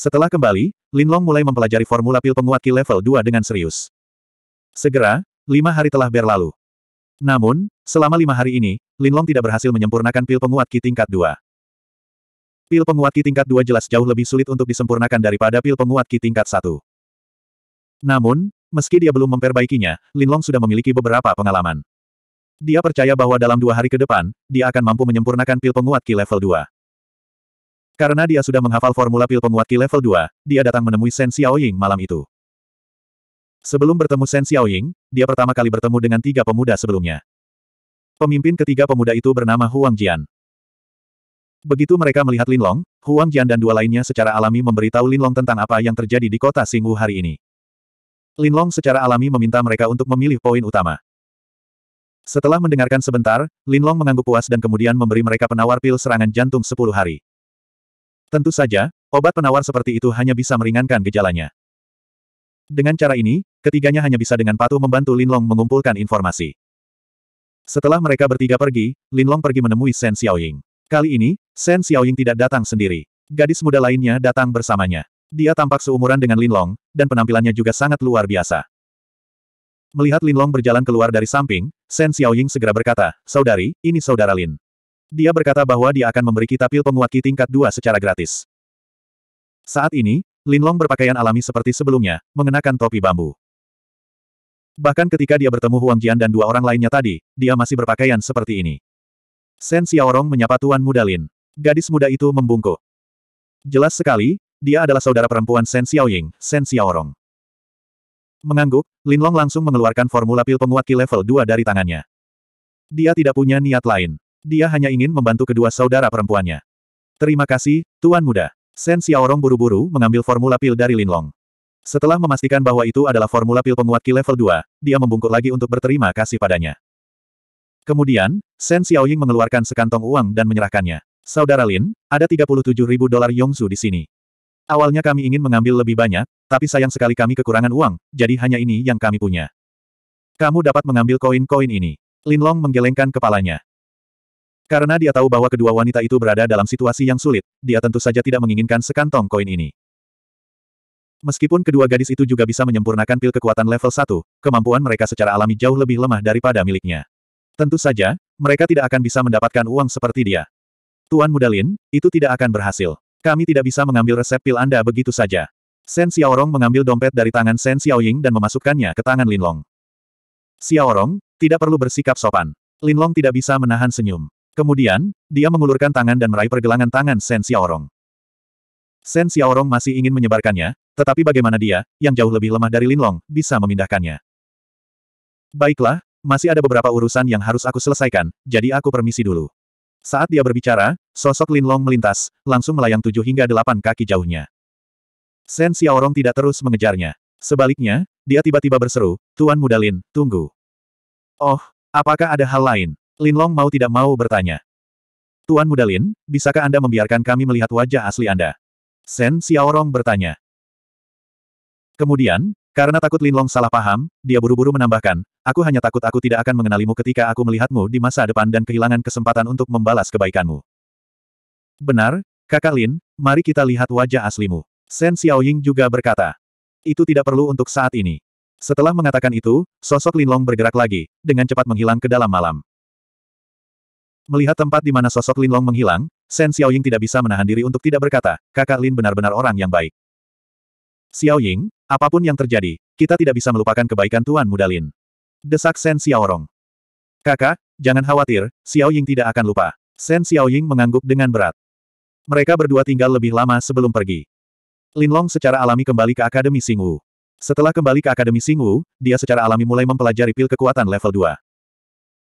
Setelah kembali, Linlong mulai mempelajari formula pil penguat Ki level 2 dengan serius. Segera, lima hari telah berlalu. Namun, selama lima hari ini, Linlong tidak berhasil menyempurnakan pil penguat Ki tingkat 2. Pil penguat Ki tingkat 2 jelas jauh lebih sulit untuk disempurnakan daripada pil penguat Ki tingkat 1. Namun, meski dia belum memperbaikinya, Linlong sudah memiliki beberapa pengalaman. Dia percaya bahwa dalam dua hari ke depan, dia akan mampu menyempurnakan pil penguat Ki level 2. Karena dia sudah menghafal formula pil penguat Ki level 2, dia datang menemui Shen Xiaoying malam itu. Sebelum bertemu Shen Xiaoying, dia pertama kali bertemu dengan tiga pemuda sebelumnya. Pemimpin ketiga pemuda itu bernama Huang Jian. Begitu mereka melihat Linlong, Huang Jian dan dua lainnya secara alami memberitahu Linlong tentang apa yang terjadi di kota Singwu hari ini. Linlong secara alami meminta mereka untuk memilih poin utama. Setelah mendengarkan sebentar, Linlong mengangguk puas dan kemudian memberi mereka penawar pil serangan jantung 10 hari. Tentu saja, obat penawar seperti itu hanya bisa meringankan gejalanya. Dengan cara ini, ketiganya hanya bisa dengan patuh membantu Linlong mengumpulkan informasi. Setelah mereka bertiga pergi, Linlong pergi menemui Shen Xiaoying. Kali ini, Shen Xiaoying tidak datang sendiri. Gadis muda lainnya datang bersamanya. Dia tampak seumuran dengan Linlong, dan penampilannya juga sangat luar biasa. Melihat Linlong berjalan keluar dari samping, Shen Xiaoying segera berkata, Saudari, ini saudara Lin. Dia berkata bahwa dia akan memberi kita pil penguat ki tingkat 2 secara gratis. Saat ini, Linlong berpakaian alami seperti sebelumnya, mengenakan topi bambu. Bahkan ketika dia bertemu Huang Jian dan dua orang lainnya tadi, dia masih berpakaian seperti ini. Sen Xiaorong menyapa Tuan Muda Lin. Gadis muda itu membungkuk. Jelas sekali, dia adalah saudara perempuan Sen Xiaoying, Sen Xiaorong. Mengangguk, Linlong langsung mengeluarkan formula pil penguat ki level 2 dari tangannya. Dia tidak punya niat lain. Dia hanya ingin membantu kedua saudara perempuannya. Terima kasih, Tuan Muda. Sen Xiaorong buru-buru mengambil formula pil dari Linlong. Setelah memastikan bahwa itu adalah formula pil penguat Ki level 2, dia membungkuk lagi untuk berterima kasih padanya. Kemudian, Sen Xiaoying mengeluarkan sekantong uang dan menyerahkannya. Saudara Lin, ada 37 ribu dolar Yongsu di sini. Awalnya kami ingin mengambil lebih banyak, tapi sayang sekali kami kekurangan uang, jadi hanya ini yang kami punya. Kamu dapat mengambil koin-koin ini. Linlong menggelengkan kepalanya. Karena dia tahu bahwa kedua wanita itu berada dalam situasi yang sulit, dia tentu saja tidak menginginkan sekantong koin ini. Meskipun kedua gadis itu juga bisa menyempurnakan pil kekuatan level 1, kemampuan mereka secara alami jauh lebih lemah daripada miliknya. Tentu saja, mereka tidak akan bisa mendapatkan uang seperti dia. Tuan Mudalin, itu tidak akan berhasil. Kami tidak bisa mengambil resep pil Anda begitu saja. Sen Xiaorong mengambil dompet dari tangan Sen Xiaoying dan memasukkannya ke tangan Linlong. Xiaorong, tidak perlu bersikap sopan. Linlong tidak bisa menahan senyum. Kemudian, dia mengulurkan tangan dan meraih pergelangan tangan Sen Xiaorong. Sen Xiaorong masih ingin menyebarkannya, tetapi bagaimana dia, yang jauh lebih lemah dari Linlong, bisa memindahkannya. Baiklah, masih ada beberapa urusan yang harus aku selesaikan, jadi aku permisi dulu. Saat dia berbicara, sosok Linlong melintas, langsung melayang tujuh hingga delapan kaki jauhnya. Sen Xiaorong tidak terus mengejarnya. Sebaliknya, dia tiba-tiba berseru, Tuan Mudalin, tunggu. Oh, apakah ada hal lain? Linlong mau tidak mau bertanya. Tuan Muda Lin, bisakah Anda membiarkan kami melihat wajah asli Anda? Sen Xiaorong bertanya. Kemudian, karena takut Linlong salah paham, dia buru-buru menambahkan, aku hanya takut aku tidak akan mengenalimu ketika aku melihatmu di masa depan dan kehilangan kesempatan untuk membalas kebaikanmu. Benar, kakak Lin, mari kita lihat wajah aslimu. Sen Xiaoying juga berkata. Itu tidak perlu untuk saat ini. Setelah mengatakan itu, sosok Linlong bergerak lagi, dengan cepat menghilang ke dalam malam. Melihat tempat di mana sosok Lin Long menghilang, Shen Xiaoying tidak bisa menahan diri untuk tidak berkata, kakak Lin benar-benar orang yang baik. Xiaoying, apapun yang terjadi, kita tidak bisa melupakan kebaikan Tuan Muda Lin. Desak Shen Xiaorong. Kakak, jangan khawatir, Xiaoying tidak akan lupa. Shen Xiaoying mengangguk dengan berat. Mereka berdua tinggal lebih lama sebelum pergi. Lin Long secara alami kembali ke Akademi Singwu. Setelah kembali ke Akademi Singwu, dia secara alami mulai mempelajari pil kekuatan level 2.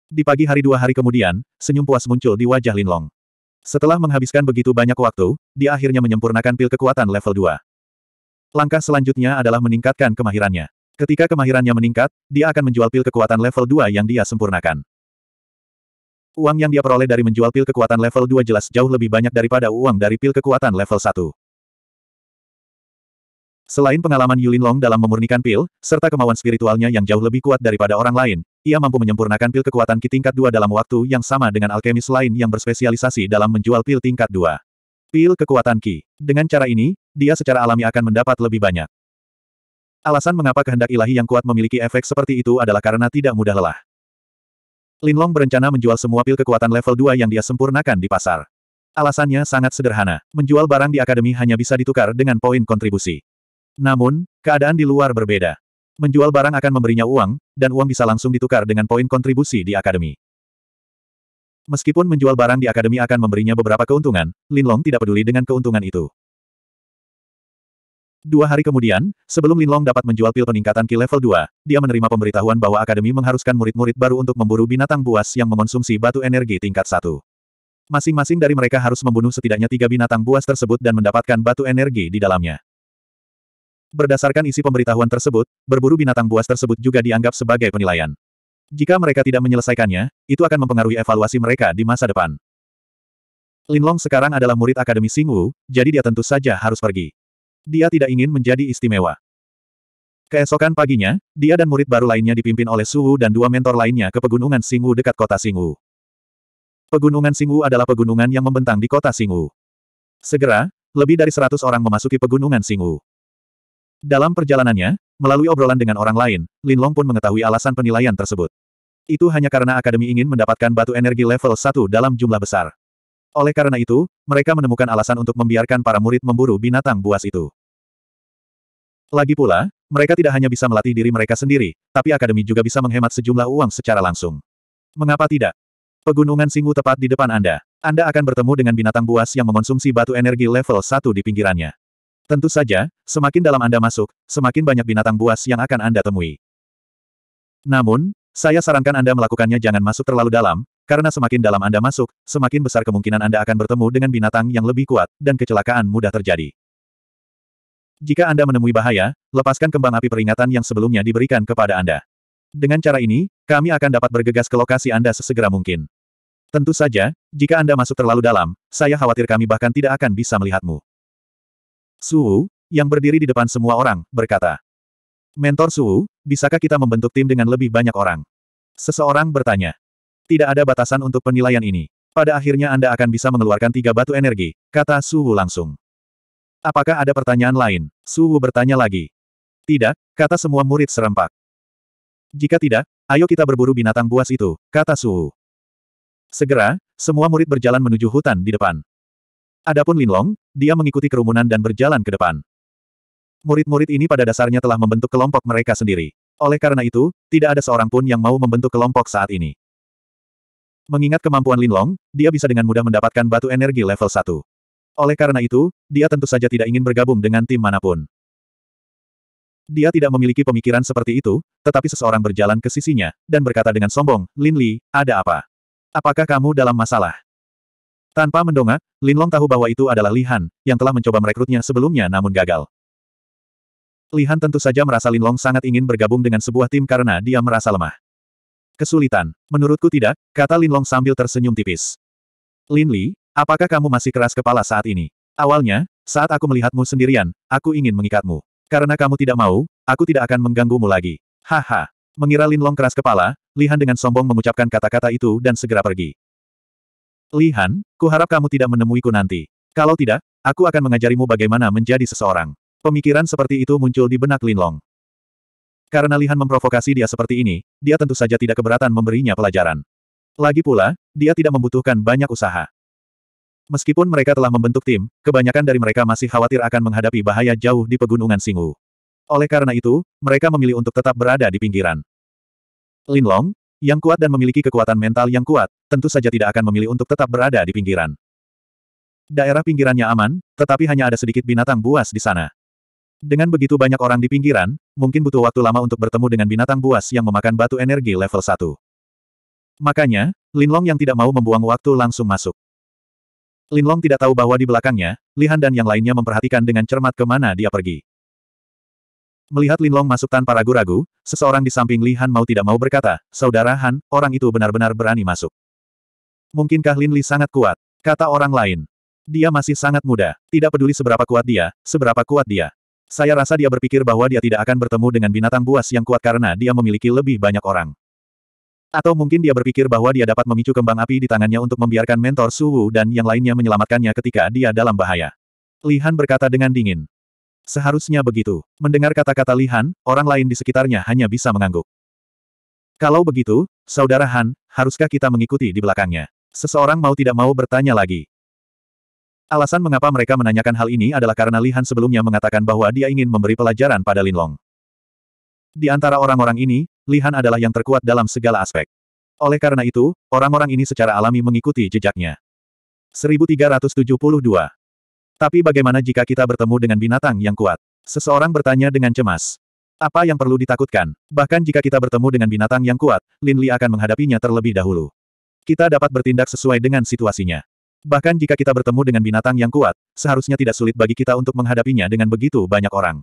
Di pagi hari dua hari kemudian, senyum puas muncul di wajah Linlong. Setelah menghabiskan begitu banyak waktu, dia akhirnya menyempurnakan pil kekuatan level 2. Langkah selanjutnya adalah meningkatkan kemahirannya. Ketika kemahirannya meningkat, dia akan menjual pil kekuatan level 2 yang dia sempurnakan. Uang yang dia peroleh dari menjual pil kekuatan level 2 jelas jauh lebih banyak daripada uang dari pil kekuatan level 1. Selain pengalaman Yulin Long dalam memurnikan pil, serta kemauan spiritualnya yang jauh lebih kuat daripada orang lain, ia mampu menyempurnakan pil kekuatan Ki tingkat 2 dalam waktu yang sama dengan alkemis lain yang berspesialisasi dalam menjual pil tingkat 2. Pil kekuatan Ki. Dengan cara ini, dia secara alami akan mendapat lebih banyak. Alasan mengapa kehendak ilahi yang kuat memiliki efek seperti itu adalah karena tidak mudah lelah. Linlong berencana menjual semua pil kekuatan level 2 yang dia sempurnakan di pasar. Alasannya sangat sederhana, menjual barang di akademi hanya bisa ditukar dengan poin kontribusi. Namun, keadaan di luar berbeda. Menjual barang akan memberinya uang, dan uang bisa langsung ditukar dengan poin kontribusi di akademi. Meskipun menjual barang di akademi akan memberinya beberapa keuntungan, Linlong tidak peduli dengan keuntungan itu. Dua hari kemudian, sebelum Linlong dapat menjual pil peningkatan ki level 2, dia menerima pemberitahuan bahwa akademi mengharuskan murid-murid baru untuk memburu binatang buas yang mengonsumsi batu energi tingkat 1. Masing-masing dari mereka harus membunuh setidaknya tiga binatang buas tersebut dan mendapatkan batu energi di dalamnya. Berdasarkan isi pemberitahuan tersebut, berburu binatang buas tersebut juga dianggap sebagai penilaian. Jika mereka tidak menyelesaikannya, itu akan mempengaruhi evaluasi mereka di masa depan. Linlong sekarang adalah murid Akademi Singwu, jadi dia tentu saja harus pergi. Dia tidak ingin menjadi istimewa. Keesokan paginya, dia dan murid baru lainnya dipimpin oleh Suwu dan dua mentor lainnya ke pegunungan Singwu dekat kota Singwu. Pegunungan Singwu adalah pegunungan yang membentang di kota Singwu. Segera, lebih dari seratus orang memasuki pegunungan Singwu. Dalam perjalanannya, melalui obrolan dengan orang lain, Lin Long pun mengetahui alasan penilaian tersebut. Itu hanya karena Akademi ingin mendapatkan batu energi level 1 dalam jumlah besar. Oleh karena itu, mereka menemukan alasan untuk membiarkan para murid memburu binatang buas itu. Lagi pula, mereka tidak hanya bisa melatih diri mereka sendiri, tapi Akademi juga bisa menghemat sejumlah uang secara langsung. Mengapa tidak? Pegunungan Singu tepat di depan Anda. Anda akan bertemu dengan binatang buas yang mengonsumsi batu energi level 1 di pinggirannya. Tentu saja, semakin dalam Anda masuk, semakin banyak binatang buas yang akan Anda temui. Namun, saya sarankan Anda melakukannya jangan masuk terlalu dalam, karena semakin dalam Anda masuk, semakin besar kemungkinan Anda akan bertemu dengan binatang yang lebih kuat, dan kecelakaan mudah terjadi. Jika Anda menemui bahaya, lepaskan kembang api peringatan yang sebelumnya diberikan kepada Anda. Dengan cara ini, kami akan dapat bergegas ke lokasi Anda sesegera mungkin. Tentu saja, jika Anda masuk terlalu dalam, saya khawatir kami bahkan tidak akan bisa melihatmu. Suwu, yang berdiri di depan semua orang, berkata. Mentor Suwu, bisakah kita membentuk tim dengan lebih banyak orang? Seseorang bertanya. Tidak ada batasan untuk penilaian ini. Pada akhirnya Anda akan bisa mengeluarkan tiga batu energi, kata Suwu langsung. Apakah ada pertanyaan lain? Suwu bertanya lagi. Tidak, kata semua murid serempak. Jika tidak, ayo kita berburu binatang buas itu, kata Suwu. Segera, semua murid berjalan menuju hutan di depan. Adapun Linlong, dia mengikuti kerumunan dan berjalan ke depan. Murid-murid ini pada dasarnya telah membentuk kelompok mereka sendiri. Oleh karena itu, tidak ada seorang pun yang mau membentuk kelompok saat ini. Mengingat kemampuan Linlong, dia bisa dengan mudah mendapatkan batu energi level 1. Oleh karena itu, dia tentu saja tidak ingin bergabung dengan tim manapun. Dia tidak memiliki pemikiran seperti itu, tetapi seseorang berjalan ke sisinya, dan berkata dengan sombong, Lin Li, ada apa? Apakah kamu dalam masalah? Tanpa mendongak, Linlong tahu bahwa itu adalah Lihan, yang telah mencoba merekrutnya sebelumnya namun gagal. Lihan tentu saja merasa Linlong sangat ingin bergabung dengan sebuah tim karena dia merasa lemah. Kesulitan, menurutku tidak, kata Linlong sambil tersenyum tipis. Lin Li, apakah kamu masih keras kepala saat ini? Awalnya, saat aku melihatmu sendirian, aku ingin mengikatmu. Karena kamu tidak mau, aku tidak akan mengganggumu lagi. Haha. Mengira Linlong keras kepala, Lihan dengan sombong mengucapkan kata-kata itu dan segera pergi. Lihan, harap kamu tidak menemuiku nanti. Kalau tidak, aku akan mengajarimu bagaimana menjadi seseorang. Pemikiran seperti itu muncul di benak Lin Long. Karena Lihan memprovokasi dia seperti ini, dia tentu saja tidak keberatan memberinya pelajaran. Lagi pula, dia tidak membutuhkan banyak usaha. Meskipun mereka telah membentuk tim, kebanyakan dari mereka masih khawatir akan menghadapi bahaya jauh di pegunungan Singu. Oleh karena itu, mereka memilih untuk tetap berada di pinggiran. Lin Long, yang kuat dan memiliki kekuatan mental yang kuat, tentu saja tidak akan memilih untuk tetap berada di pinggiran. Daerah pinggirannya aman, tetapi hanya ada sedikit binatang buas di sana. Dengan begitu banyak orang di pinggiran, mungkin butuh waktu lama untuk bertemu dengan binatang buas yang memakan batu energi level 1. Makanya, Linlong yang tidak mau membuang waktu langsung masuk. Linlong tidak tahu bahwa di belakangnya, Lihan dan yang lainnya memperhatikan dengan cermat kemana dia pergi. Melihat Linlong masuk tanpa ragu-ragu, seseorang di samping Lihan mau tidak mau berkata, Saudara Han, orang itu benar-benar berani masuk. Mungkinkah Lin Li sangat kuat? Kata orang lain. Dia masih sangat muda. Tidak peduli seberapa kuat dia, seberapa kuat dia. Saya rasa dia berpikir bahwa dia tidak akan bertemu dengan binatang buas yang kuat karena dia memiliki lebih banyak orang. Atau mungkin dia berpikir bahwa dia dapat memicu kembang api di tangannya untuk membiarkan mentor Su Wu dan yang lainnya menyelamatkannya ketika dia dalam bahaya. Lihan berkata dengan dingin. Seharusnya begitu. Mendengar kata-kata Lihan, orang lain di sekitarnya hanya bisa mengangguk. Kalau begitu, Saudara Han, haruskah kita mengikuti di belakangnya? Seseorang mau tidak mau bertanya lagi. Alasan mengapa mereka menanyakan hal ini adalah karena Lihan sebelumnya mengatakan bahwa dia ingin memberi pelajaran pada Linlong. Di antara orang-orang ini, Lihan adalah yang terkuat dalam segala aspek. Oleh karena itu, orang-orang ini secara alami mengikuti jejaknya. 1372. Tapi bagaimana jika kita bertemu dengan binatang yang kuat? Seseorang bertanya dengan cemas. Apa yang perlu ditakutkan? Bahkan jika kita bertemu dengan binatang yang kuat, Lin Li akan menghadapinya terlebih dahulu. Kita dapat bertindak sesuai dengan situasinya. Bahkan jika kita bertemu dengan binatang yang kuat, seharusnya tidak sulit bagi kita untuk menghadapinya dengan begitu banyak orang.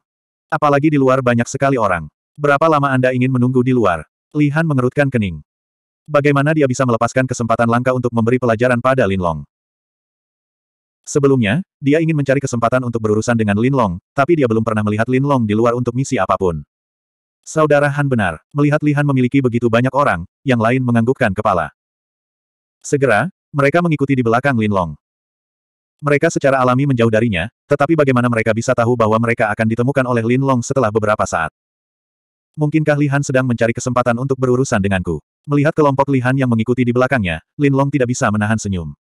Apalagi di luar banyak sekali orang. Berapa lama Anda ingin menunggu di luar? Lihan mengerutkan kening. Bagaimana dia bisa melepaskan kesempatan langka untuk memberi pelajaran pada Lin Long? Sebelumnya, dia ingin mencari kesempatan untuk berurusan dengan Lin Long, tapi dia belum pernah melihat Lin Long di luar untuk misi apapun. Saudara Han benar, melihat Lihan memiliki begitu banyak orang, yang lain menganggukkan kepala. Segera, mereka mengikuti di belakang Lin Long. Mereka secara alami menjauh darinya, tetapi bagaimana mereka bisa tahu bahwa mereka akan ditemukan oleh Lin Long setelah beberapa saat? Mungkinkah Lihan sedang mencari kesempatan untuk berurusan denganku? Melihat kelompok Lihan yang mengikuti di belakangnya, Lin Long tidak bisa menahan senyum.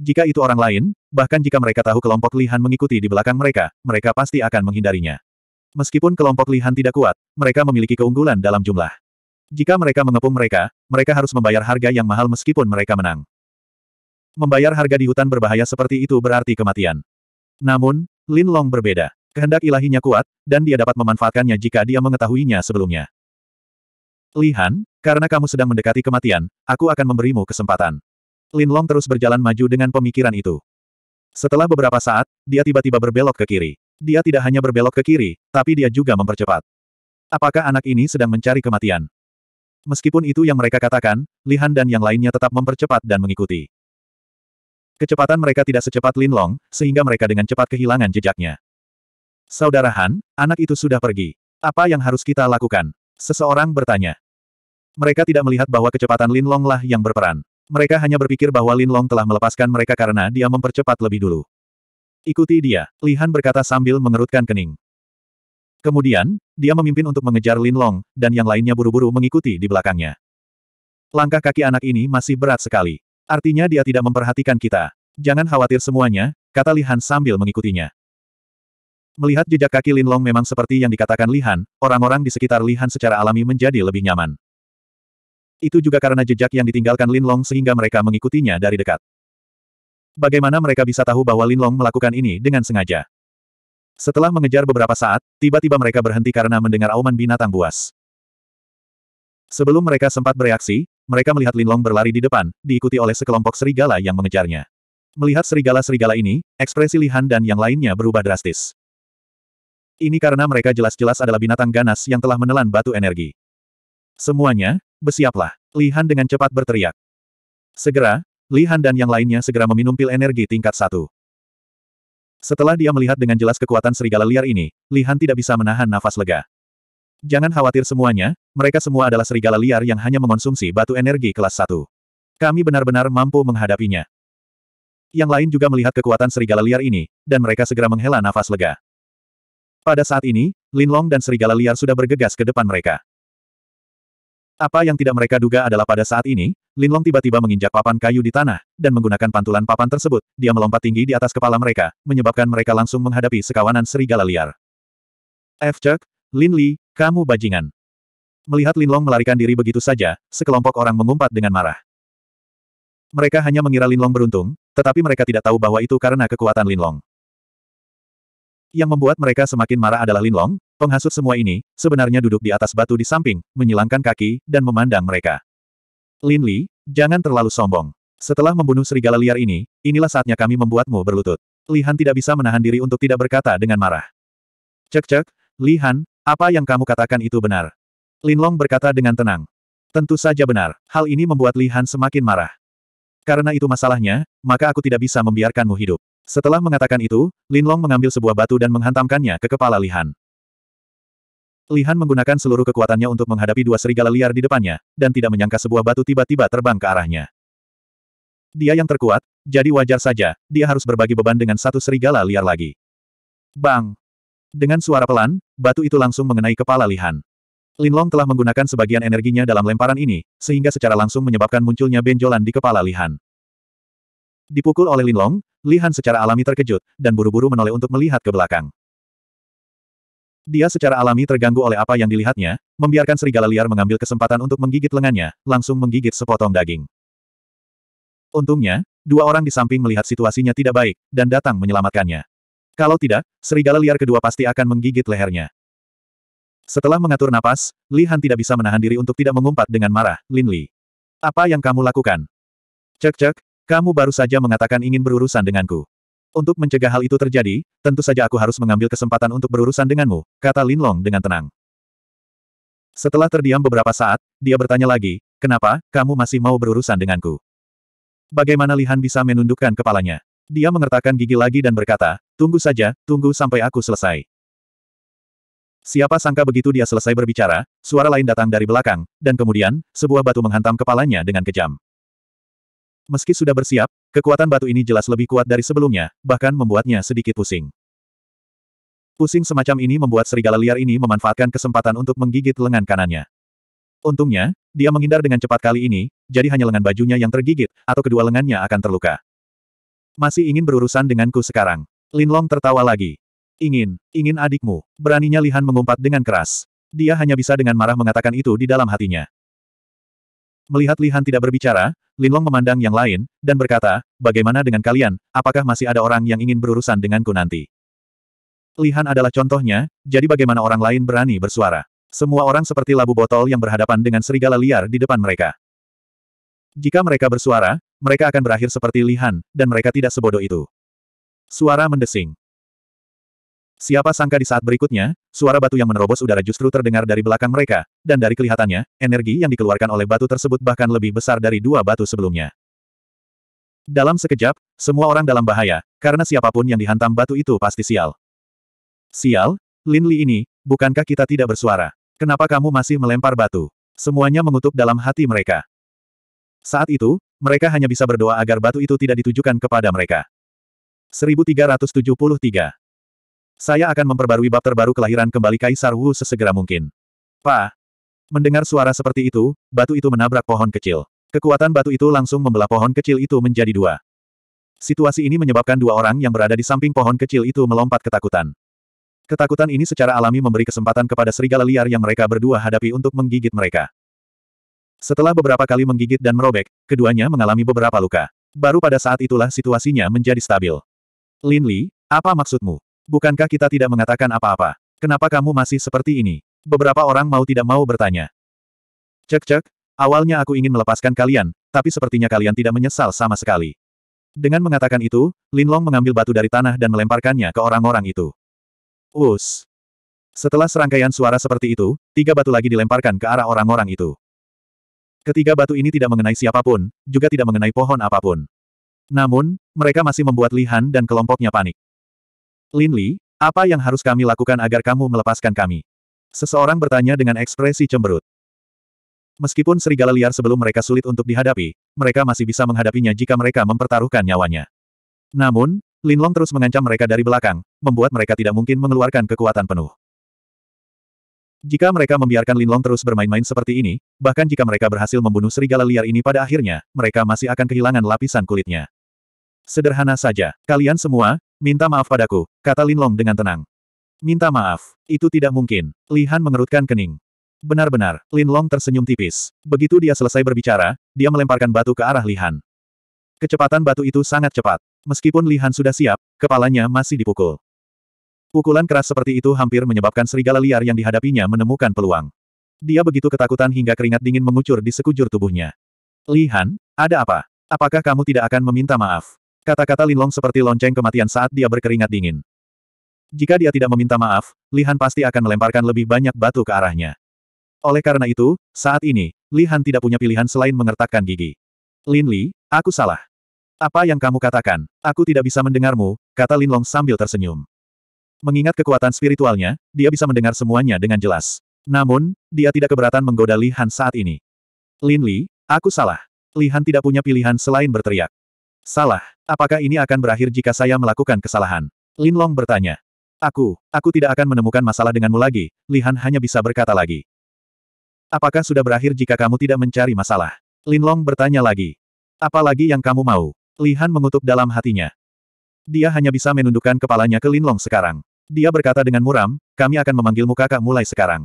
Jika itu orang lain, bahkan jika mereka tahu kelompok Lihan mengikuti di belakang mereka, mereka pasti akan menghindarinya. Meskipun kelompok Lihan tidak kuat, mereka memiliki keunggulan dalam jumlah. Jika mereka mengepung mereka, mereka harus membayar harga yang mahal meskipun mereka menang. Membayar harga di hutan berbahaya seperti itu berarti kematian. Namun, Lin Long berbeda. Kehendak ilahinya kuat, dan dia dapat memanfaatkannya jika dia mengetahuinya sebelumnya. Lihan, karena kamu sedang mendekati kematian, aku akan memberimu kesempatan. Lin Long terus berjalan maju dengan pemikiran itu. Setelah beberapa saat, dia tiba-tiba berbelok ke kiri. Dia tidak hanya berbelok ke kiri, tapi dia juga mempercepat. Apakah anak ini sedang mencari kematian? Meskipun itu yang mereka katakan, Lihan dan yang lainnya tetap mempercepat dan mengikuti. Kecepatan mereka tidak secepat Lin Long, sehingga mereka dengan cepat kehilangan jejaknya. Saudara Han, anak itu sudah pergi. Apa yang harus kita lakukan? Seseorang bertanya. Mereka tidak melihat bahwa kecepatan Linlong lah yang berperan. Mereka hanya berpikir bahwa Lin Long telah melepaskan mereka karena dia mempercepat lebih dulu. Ikuti dia, Lihan berkata sambil mengerutkan kening. Kemudian, dia memimpin untuk mengejar Lin Long, dan yang lainnya buru-buru mengikuti di belakangnya. Langkah kaki anak ini masih berat sekali. Artinya dia tidak memperhatikan kita. Jangan khawatir semuanya, kata Li Han sambil mengikutinya. Melihat jejak kaki Lin Long memang seperti yang dikatakan Li Han, orang-orang di sekitar Li Han secara alami menjadi lebih nyaman. Itu juga karena jejak yang ditinggalkan Lin Long sehingga mereka mengikutinya dari dekat. Bagaimana mereka bisa tahu bahwa Lin Long melakukan ini dengan sengaja? Setelah mengejar beberapa saat, tiba-tiba mereka berhenti karena mendengar auman binatang buas. Sebelum mereka sempat bereaksi, mereka melihat Linlong berlari di depan, diikuti oleh sekelompok serigala yang mengejarnya. Melihat serigala-serigala ini, ekspresi Lihan dan yang lainnya berubah drastis. Ini karena mereka jelas-jelas adalah binatang ganas yang telah menelan batu energi. Semuanya, bersiaplah. Lihan dengan cepat berteriak. Segera, Lihan dan yang lainnya segera meminum pil energi tingkat satu. Setelah dia melihat dengan jelas kekuatan serigala liar ini, Lihan tidak bisa menahan nafas lega. Jangan khawatir semuanya, mereka semua adalah serigala liar yang hanya mengonsumsi batu energi kelas 1. Kami benar-benar mampu menghadapinya. Yang lain juga melihat kekuatan serigala liar ini, dan mereka segera menghela nafas lega. Pada saat ini, Linlong dan serigala liar sudah bergegas ke depan mereka. Apa yang tidak mereka duga adalah pada saat ini, Linlong tiba-tiba menginjak papan kayu di tanah, dan menggunakan pantulan papan tersebut, dia melompat tinggi di atas kepala mereka, menyebabkan mereka langsung menghadapi sekawanan serigala liar. F. Chuck, Lin Li, kamu bajingan. Melihat Linlong melarikan diri begitu saja, sekelompok orang mengumpat dengan marah. Mereka hanya mengira Linlong beruntung, tetapi mereka tidak tahu bahwa itu karena kekuatan Linlong. Yang membuat mereka semakin marah adalah Linlong, penghasut semua ini, sebenarnya duduk di atas batu di samping, menyilangkan kaki, dan memandang mereka. Lin Li, jangan terlalu sombong. Setelah membunuh serigala liar ini, inilah saatnya kami membuatmu berlutut. Li Han tidak bisa menahan diri untuk tidak berkata dengan marah. Cek-cek, Li Han, apa yang kamu katakan itu benar? Lin Long berkata dengan tenang. Tentu saja benar, hal ini membuat Li Han semakin marah. Karena itu masalahnya, maka aku tidak bisa membiarkanmu hidup. Setelah mengatakan itu, Lin Long mengambil sebuah batu dan menghantamkannya ke kepala Li Han. Lihan menggunakan seluruh kekuatannya untuk menghadapi dua serigala liar di depannya, dan tidak menyangka sebuah batu tiba-tiba terbang ke arahnya. Dia yang terkuat, jadi wajar saja, dia harus berbagi beban dengan satu serigala liar lagi. Bang! Dengan suara pelan, batu itu langsung mengenai kepala Lihan. Linlong telah menggunakan sebagian energinya dalam lemparan ini, sehingga secara langsung menyebabkan munculnya benjolan di kepala Lihan. Dipukul oleh Linlong, Lihan secara alami terkejut, dan buru-buru menoleh untuk melihat ke belakang. Dia secara alami terganggu oleh apa yang dilihatnya, membiarkan serigala liar mengambil kesempatan untuk menggigit lengannya, langsung menggigit sepotong daging. Untungnya, dua orang di samping melihat situasinya tidak baik, dan datang menyelamatkannya. Kalau tidak, serigala liar kedua pasti akan menggigit lehernya. Setelah mengatur napas, Li Han tidak bisa menahan diri untuk tidak mengumpat dengan marah, Lin Li. Apa yang kamu lakukan? Cek-cek, kamu baru saja mengatakan ingin berurusan denganku. Untuk mencegah hal itu terjadi, tentu saja aku harus mengambil kesempatan untuk berurusan denganmu, kata Lin Long dengan tenang. Setelah terdiam beberapa saat, dia bertanya lagi, kenapa, kamu masih mau berurusan denganku? Bagaimana Lihan bisa menundukkan kepalanya? Dia mengertakkan gigi lagi dan berkata, tunggu saja, tunggu sampai aku selesai. Siapa sangka begitu dia selesai berbicara, suara lain datang dari belakang, dan kemudian, sebuah batu menghantam kepalanya dengan kejam. Meski sudah bersiap, kekuatan batu ini jelas lebih kuat dari sebelumnya, bahkan membuatnya sedikit pusing. Pusing semacam ini membuat serigala liar ini memanfaatkan kesempatan untuk menggigit lengan kanannya. Untungnya, dia menghindar dengan cepat kali ini, jadi hanya lengan bajunya yang tergigit, atau kedua lengannya akan terluka. Masih ingin berurusan denganku sekarang. Linlong tertawa lagi. Ingin, ingin adikmu. Beraninya Lihan mengumpat dengan keras. Dia hanya bisa dengan marah mengatakan itu di dalam hatinya. Melihat Lihan tidak berbicara, Linlong memandang yang lain, dan berkata, bagaimana dengan kalian, apakah masih ada orang yang ingin berurusan denganku nanti? Lihan adalah contohnya, jadi bagaimana orang lain berani bersuara. Semua orang seperti labu botol yang berhadapan dengan serigala liar di depan mereka. Jika mereka bersuara, mereka akan berakhir seperti Lihan, dan mereka tidak sebodoh itu. Suara mendesing. Siapa sangka di saat berikutnya, suara batu yang menerobos udara justru terdengar dari belakang mereka, dan dari kelihatannya, energi yang dikeluarkan oleh batu tersebut bahkan lebih besar dari dua batu sebelumnya. Dalam sekejap, semua orang dalam bahaya, karena siapapun yang dihantam batu itu pasti sial. Sial, Lin Li ini, bukankah kita tidak bersuara? Kenapa kamu masih melempar batu? Semuanya mengutuk dalam hati mereka. Saat itu, mereka hanya bisa berdoa agar batu itu tidak ditujukan kepada mereka. 1373 saya akan memperbarui bab terbaru kelahiran kembali Kaisar Wu sesegera mungkin. Pa! Mendengar suara seperti itu, batu itu menabrak pohon kecil. Kekuatan batu itu langsung membelah pohon kecil itu menjadi dua. Situasi ini menyebabkan dua orang yang berada di samping pohon kecil itu melompat ketakutan. Ketakutan ini secara alami memberi kesempatan kepada serigala liar yang mereka berdua hadapi untuk menggigit mereka. Setelah beberapa kali menggigit dan merobek, keduanya mengalami beberapa luka. Baru pada saat itulah situasinya menjadi stabil. Lin Li, apa maksudmu? Bukankah kita tidak mengatakan apa-apa? Kenapa kamu masih seperti ini? Beberapa orang mau tidak mau bertanya. Cek-cek, awalnya aku ingin melepaskan kalian, tapi sepertinya kalian tidak menyesal sama sekali. Dengan mengatakan itu, Lin Long mengambil batu dari tanah dan melemparkannya ke orang-orang itu. Us. Setelah serangkaian suara seperti itu, tiga batu lagi dilemparkan ke arah orang-orang itu. Ketiga batu ini tidak mengenai siapapun, juga tidak mengenai pohon apapun. Namun, mereka masih membuat Lihan dan kelompoknya panik. Lin Li, apa yang harus kami lakukan agar kamu melepaskan kami? Seseorang bertanya dengan ekspresi cemberut. Meskipun serigala liar sebelum mereka sulit untuk dihadapi, mereka masih bisa menghadapinya jika mereka mempertaruhkan nyawanya. Namun, Lin Long terus mengancam mereka dari belakang, membuat mereka tidak mungkin mengeluarkan kekuatan penuh. Jika mereka membiarkan Lin Long terus bermain-main seperti ini, bahkan jika mereka berhasil membunuh serigala liar ini pada akhirnya, mereka masih akan kehilangan lapisan kulitnya. Sederhana saja, kalian semua, Minta maaf padaku, kata Lin Long dengan tenang. Minta maaf, itu tidak mungkin. Lihan mengerutkan kening. Benar-benar, Lin Long tersenyum tipis. Begitu dia selesai berbicara, dia melemparkan batu ke arah Lihan. Kecepatan batu itu sangat cepat. Meskipun Lihan sudah siap, kepalanya masih dipukul. Pukulan keras seperti itu hampir menyebabkan serigala liar yang dihadapinya menemukan peluang. Dia begitu ketakutan hingga keringat dingin mengucur di sekujur tubuhnya. Lihan, ada apa? Apakah kamu tidak akan meminta maaf? Kata-kata Linlong seperti lonceng kematian saat dia berkeringat dingin. Jika dia tidak meminta maaf, Lihan pasti akan melemparkan lebih banyak batu ke arahnya. Oleh karena itu, saat ini, Lihan tidak punya pilihan selain mengertakkan gigi. Lin Li, aku salah. Apa yang kamu katakan? Aku tidak bisa mendengarmu, kata Lin Long sambil tersenyum. Mengingat kekuatan spiritualnya, dia bisa mendengar semuanya dengan jelas. Namun, dia tidak keberatan menggoda Lihan saat ini. Lin Li, aku salah. Lihan tidak punya pilihan selain berteriak. Salah. Apakah ini akan berakhir jika saya melakukan kesalahan? Lin Long bertanya. Aku, aku tidak akan menemukan masalah denganmu lagi, Lihan hanya bisa berkata lagi. Apakah sudah berakhir jika kamu tidak mencari masalah? Lin Long bertanya lagi. Apalagi yang kamu mau? Lihan mengutuk dalam hatinya. Dia hanya bisa menundukkan kepalanya ke Lin Long sekarang. Dia berkata dengan muram, kami akan memanggilmu kakak mulai sekarang.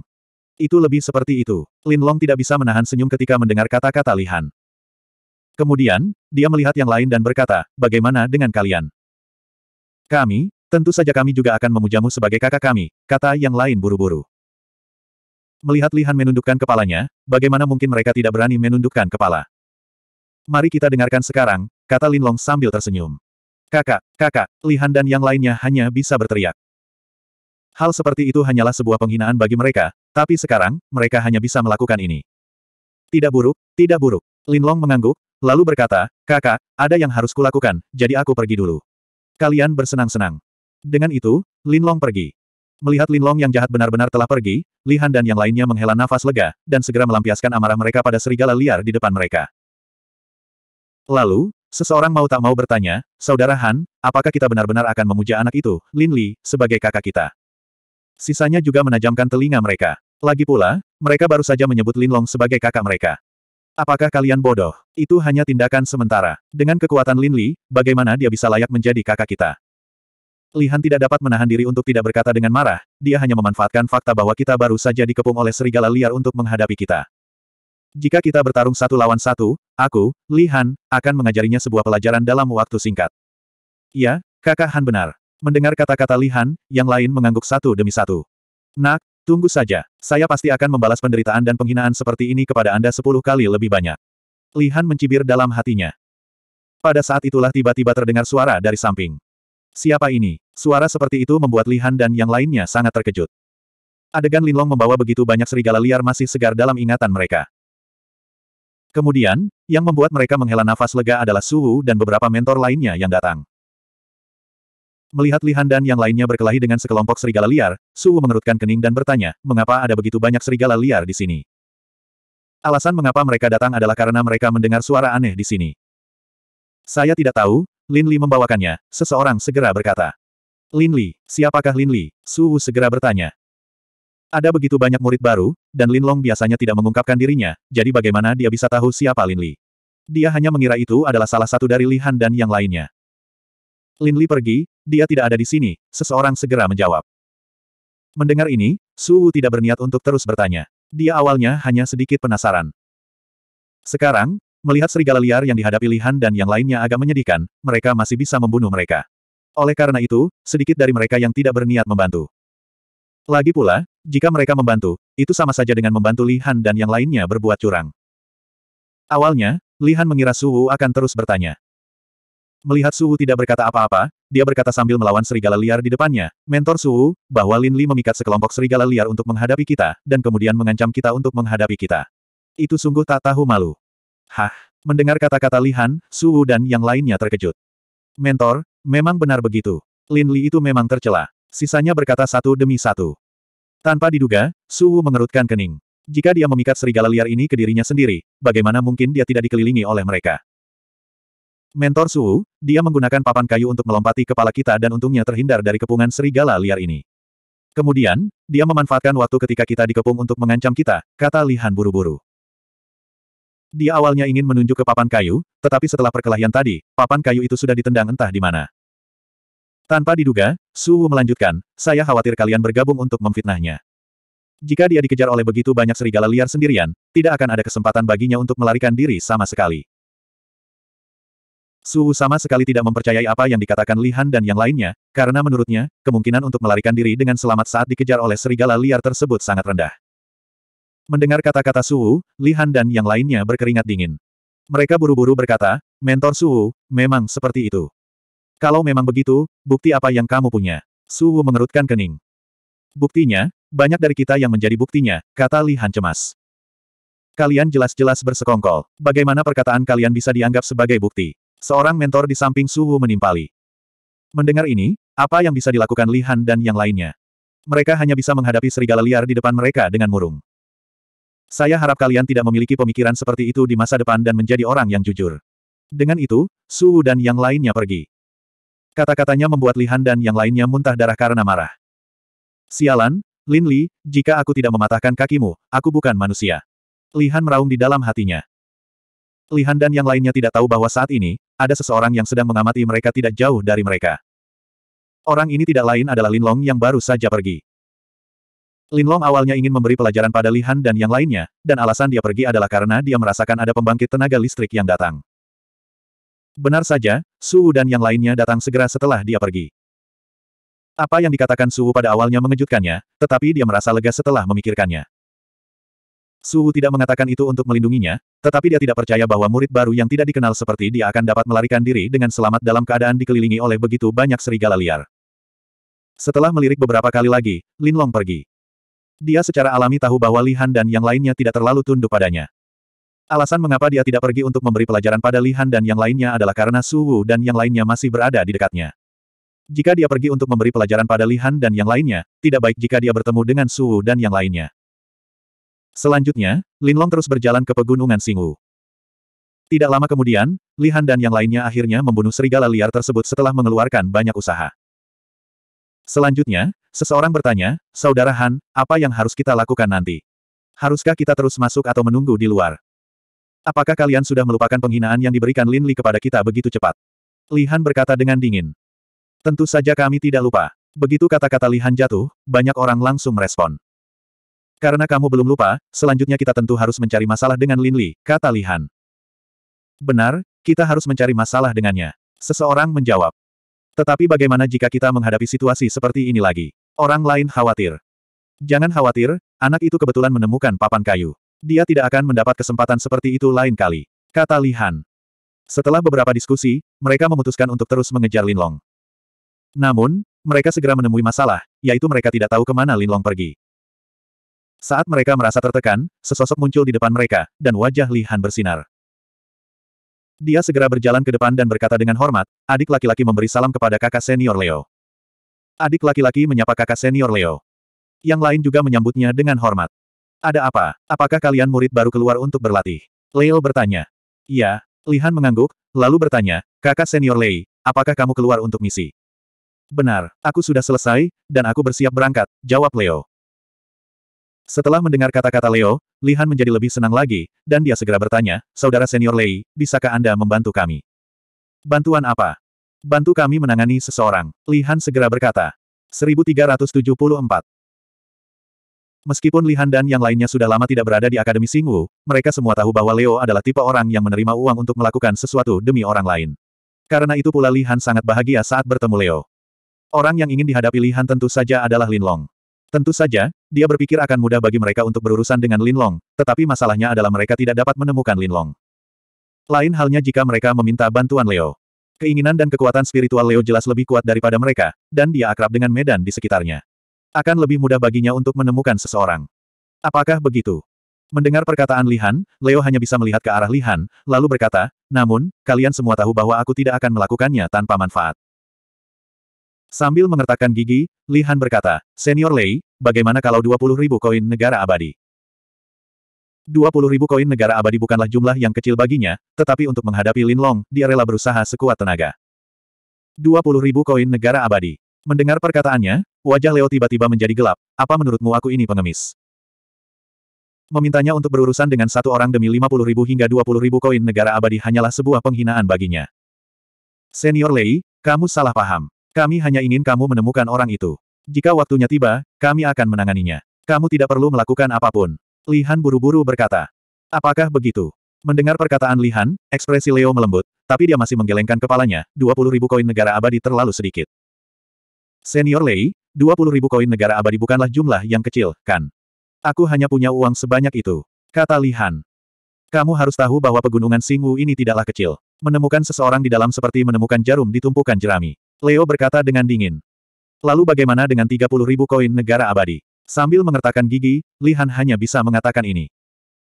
Itu lebih seperti itu. Lin Long tidak bisa menahan senyum ketika mendengar kata-kata Lihan. Kemudian, dia melihat yang lain dan berkata, bagaimana dengan kalian? Kami, tentu saja kami juga akan memujamu sebagai kakak kami, kata yang lain buru-buru. Melihat Lihan menundukkan kepalanya, bagaimana mungkin mereka tidak berani menundukkan kepala? Mari kita dengarkan sekarang, kata Linlong sambil tersenyum. Kakak, kakak, Lihan dan yang lainnya hanya bisa berteriak. Hal seperti itu hanyalah sebuah penghinaan bagi mereka, tapi sekarang, mereka hanya bisa melakukan ini. Tidak buruk, tidak buruk. Linlong mengangguk, Lalu berkata, kakak, ada yang harus kulakukan, jadi aku pergi dulu. Kalian bersenang-senang. Dengan itu, Linlong pergi. Melihat Linlong yang jahat benar-benar telah pergi, Li Han dan yang lainnya menghela nafas lega, dan segera melampiaskan amarah mereka pada serigala liar di depan mereka. Lalu, seseorang mau tak mau bertanya, Saudara Han, apakah kita benar-benar akan memuja anak itu, Lin Li, sebagai kakak kita? Sisanya juga menajamkan telinga mereka. Lagi pula, mereka baru saja menyebut Linlong sebagai kakak mereka. Apakah kalian bodoh? Itu hanya tindakan sementara. Dengan kekuatan Lin Li, bagaimana dia bisa layak menjadi kakak kita? Lihan tidak dapat menahan diri untuk tidak berkata dengan marah, dia hanya memanfaatkan fakta bahwa kita baru saja dikepung oleh serigala liar untuk menghadapi kita. Jika kita bertarung satu lawan satu, aku, Li Han, akan mengajarinya sebuah pelajaran dalam waktu singkat. Ya, kakak Han benar. Mendengar kata-kata Li Han, yang lain mengangguk satu demi satu. Nak, Tunggu saja, saya pasti akan membalas penderitaan dan penghinaan seperti ini kepada Anda sepuluh kali lebih banyak. Lihan mencibir dalam hatinya. Pada saat itulah tiba-tiba terdengar suara dari samping. Siapa ini? Suara seperti itu membuat Lihan dan yang lainnya sangat terkejut. Adegan Linlong membawa begitu banyak serigala liar masih segar dalam ingatan mereka. Kemudian, yang membuat mereka menghela nafas lega adalah Suhu dan beberapa mentor lainnya yang datang. Melihat Lihan dan yang lainnya berkelahi dengan sekelompok serigala liar, Suwu mengerutkan kening dan bertanya, mengapa ada begitu banyak serigala liar di sini? Alasan mengapa mereka datang adalah karena mereka mendengar suara aneh di sini. Saya tidak tahu, Lin Li membawakannya, seseorang segera berkata. Lin Li, siapakah Lin Li? Suwu segera bertanya. Ada begitu banyak murid baru, dan Lin Long biasanya tidak mengungkapkan dirinya, jadi bagaimana dia bisa tahu siapa Lin Li? Dia hanya mengira itu adalah salah satu dari Li Han dan yang lainnya. Lin Li pergi, dia tidak ada di sini, seseorang segera menjawab. Mendengar ini, Su Wu tidak berniat untuk terus bertanya. Dia awalnya hanya sedikit penasaran. Sekarang, melihat serigala liar yang dihadapi Lihan dan yang lainnya agak menyedihkan, mereka masih bisa membunuh mereka. Oleh karena itu, sedikit dari mereka yang tidak berniat membantu. Lagi pula, jika mereka membantu, itu sama saja dengan membantu Lihan dan yang lainnya berbuat curang. Awalnya, Lihan mengira Su Wu akan terus bertanya. Melihat Suwu tidak berkata apa-apa, dia berkata sambil melawan serigala liar di depannya, mentor Suwu, bahwa Lin Li memikat sekelompok serigala liar untuk menghadapi kita, dan kemudian mengancam kita untuk menghadapi kita. Itu sungguh tak tahu malu. Hah, mendengar kata-kata Lihan, Suwu dan yang lainnya terkejut. Mentor, memang benar begitu. Lin Li itu memang tercela. Sisanya berkata satu demi satu. Tanpa diduga, Suwu mengerutkan kening. Jika dia memikat serigala liar ini ke dirinya sendiri, bagaimana mungkin dia tidak dikelilingi oleh mereka? Mentor Suu, dia menggunakan papan kayu untuk melompati kepala kita dan untungnya terhindar dari kepungan serigala liar ini. Kemudian, dia memanfaatkan waktu ketika kita dikepung untuk mengancam kita, kata Lihan buru-buru. Dia awalnya ingin menunjuk ke papan kayu, tetapi setelah perkelahian tadi, papan kayu itu sudah ditendang entah di mana. Tanpa diduga, Suu melanjutkan, saya khawatir kalian bergabung untuk memfitnahnya. Jika dia dikejar oleh begitu banyak serigala liar sendirian, tidak akan ada kesempatan baginya untuk melarikan diri sama sekali. Suhu sama sekali tidak mempercayai apa yang dikatakan Lihan dan yang lainnya, karena menurutnya, kemungkinan untuk melarikan diri dengan selamat saat dikejar oleh serigala liar tersebut sangat rendah. Mendengar kata-kata Suhu, Lihan dan yang lainnya berkeringat dingin. Mereka buru-buru berkata, Mentor Suhu, memang seperti itu. Kalau memang begitu, bukti apa yang kamu punya? Suhu mengerutkan kening. Buktinya, banyak dari kita yang menjadi buktinya, kata Lihan cemas. Kalian jelas-jelas bersekongkol. Bagaimana perkataan kalian bisa dianggap sebagai bukti? Seorang mentor di samping Suhu menimpali. Mendengar ini, apa yang bisa dilakukan Lihan dan yang lainnya? Mereka hanya bisa menghadapi serigala liar di depan mereka dengan murung. Saya harap kalian tidak memiliki pemikiran seperti itu di masa depan dan menjadi orang yang jujur. Dengan itu, Suhu dan yang lainnya pergi. Kata-katanya membuat Lihan dan yang lainnya muntah darah karena marah. Sialan, Lin Li, jika aku tidak mematahkan kakimu, aku bukan manusia. Lihan meraung di dalam hatinya. Lihan dan yang lainnya tidak tahu bahwa saat ini, ada seseorang yang sedang mengamati mereka tidak jauh dari mereka. Orang ini tidak lain adalah Linlong yang baru saja pergi. Linlong awalnya ingin memberi pelajaran pada Lihan dan yang lainnya, dan alasan dia pergi adalah karena dia merasakan ada pembangkit tenaga listrik yang datang. Benar saja, Suhu dan yang lainnya datang segera setelah dia pergi. Apa yang dikatakan Suhu pada awalnya mengejutkannya, tetapi dia merasa lega setelah memikirkannya. Suhu tidak mengatakan itu untuk melindunginya, tetapi dia tidak percaya bahwa murid baru yang tidak dikenal seperti dia akan dapat melarikan diri dengan selamat dalam keadaan dikelilingi oleh begitu banyak serigala liar. Setelah melirik beberapa kali lagi, Lin Long pergi. Dia secara alami tahu bahwa Li Han dan yang lainnya tidak terlalu tunduk padanya. Alasan mengapa dia tidak pergi untuk memberi pelajaran pada Li Han dan yang lainnya adalah karena Su dan yang lainnya masih berada di dekatnya. Jika dia pergi untuk memberi pelajaran pada Li Han dan yang lainnya, tidak baik jika dia bertemu dengan Su dan yang lainnya. Selanjutnya, Lin Long terus berjalan ke pegunungan Singu. Tidak lama kemudian, Lihan dan yang lainnya akhirnya membunuh serigala liar tersebut setelah mengeluarkan banyak usaha. Selanjutnya, seseorang bertanya, Saudara Han, apa yang harus kita lakukan nanti? Haruskah kita terus masuk atau menunggu di luar? Apakah kalian sudah melupakan penghinaan yang diberikan Lin Li kepada kita begitu cepat? Lihan berkata dengan dingin. Tentu saja kami tidak lupa. Begitu kata-kata Lihan jatuh, banyak orang langsung merespon. Karena kamu belum lupa, selanjutnya kita tentu harus mencari masalah dengan Lin Li, kata Li Han. Benar, kita harus mencari masalah dengannya. Seseorang menjawab. Tetapi bagaimana jika kita menghadapi situasi seperti ini lagi? Orang lain khawatir. Jangan khawatir, anak itu kebetulan menemukan papan kayu. Dia tidak akan mendapat kesempatan seperti itu lain kali, kata Li Han. Setelah beberapa diskusi, mereka memutuskan untuk terus mengejar Lin Long. Namun, mereka segera menemui masalah, yaitu mereka tidak tahu kemana Lin Long pergi. Saat mereka merasa tertekan, sesosok muncul di depan mereka, dan wajah Li Han bersinar. Dia segera berjalan ke depan dan berkata dengan hormat, adik laki-laki memberi salam kepada kakak senior Leo. Adik laki-laki menyapa kakak senior Leo. Yang lain juga menyambutnya dengan hormat. Ada apa? Apakah kalian murid baru keluar untuk berlatih? Leo bertanya. Iya, Lihan mengangguk, lalu bertanya, kakak senior Lei, apakah kamu keluar untuk misi? Benar, aku sudah selesai, dan aku bersiap berangkat, jawab Leo. Setelah mendengar kata-kata Leo, Lihan menjadi lebih senang lagi, dan dia segera bertanya, Saudara senior Lei, bisakah Anda membantu kami? Bantuan apa? Bantu kami menangani seseorang, Lihan segera berkata. 1374 Meskipun Lihan dan yang lainnya sudah lama tidak berada di Akademi Singwu, mereka semua tahu bahwa Leo adalah tipe orang yang menerima uang untuk melakukan sesuatu demi orang lain. Karena itu pula Lihan sangat bahagia saat bertemu Leo. Orang yang ingin dihadapi Lihan tentu saja adalah Lin Long. Tentu saja, dia berpikir akan mudah bagi mereka untuk berurusan dengan Linlong, tetapi masalahnya adalah mereka tidak dapat menemukan Linlong. Lain halnya jika mereka meminta bantuan Leo. Keinginan dan kekuatan spiritual Leo jelas lebih kuat daripada mereka, dan dia akrab dengan medan di sekitarnya. Akan lebih mudah baginya untuk menemukan seseorang. Apakah begitu? Mendengar perkataan Lihan, Leo hanya bisa melihat ke arah Lihan, lalu berkata, namun, kalian semua tahu bahwa aku tidak akan melakukannya tanpa manfaat. Sambil mengertakkan gigi, Li Han berkata, Senior Lei, bagaimana kalau 20 ribu koin negara abadi? 20 ribu koin negara abadi bukanlah jumlah yang kecil baginya, tetapi untuk menghadapi Lin Long, dia rela berusaha sekuat tenaga. 20 ribu koin negara abadi. Mendengar perkataannya, wajah Leo tiba-tiba menjadi gelap, apa menurutmu aku ini pengemis? Memintanya untuk berurusan dengan satu orang demi 50 ribu hingga 20 ribu koin negara abadi hanyalah sebuah penghinaan baginya. Senior Lei, kamu salah paham. Kami hanya ingin kamu menemukan orang itu. Jika waktunya tiba, kami akan menanganinya. Kamu tidak perlu melakukan apapun. Lihan buru-buru berkata. Apakah begitu? Mendengar perkataan Lihan, ekspresi Leo melembut, tapi dia masih menggelengkan kepalanya, 20 ribu koin negara abadi terlalu sedikit. Senior Lei, 20 ribu koin negara abadi bukanlah jumlah yang kecil, kan? Aku hanya punya uang sebanyak itu. Kata Lihan. Kamu harus tahu bahwa pegunungan Singwu ini tidaklah kecil. Menemukan seseorang di dalam seperti menemukan jarum di tumpukan jerami. Leo berkata dengan dingin. Lalu bagaimana dengan 30 ribu koin negara abadi? Sambil mengertakkan gigi, Lihan hanya bisa mengatakan ini.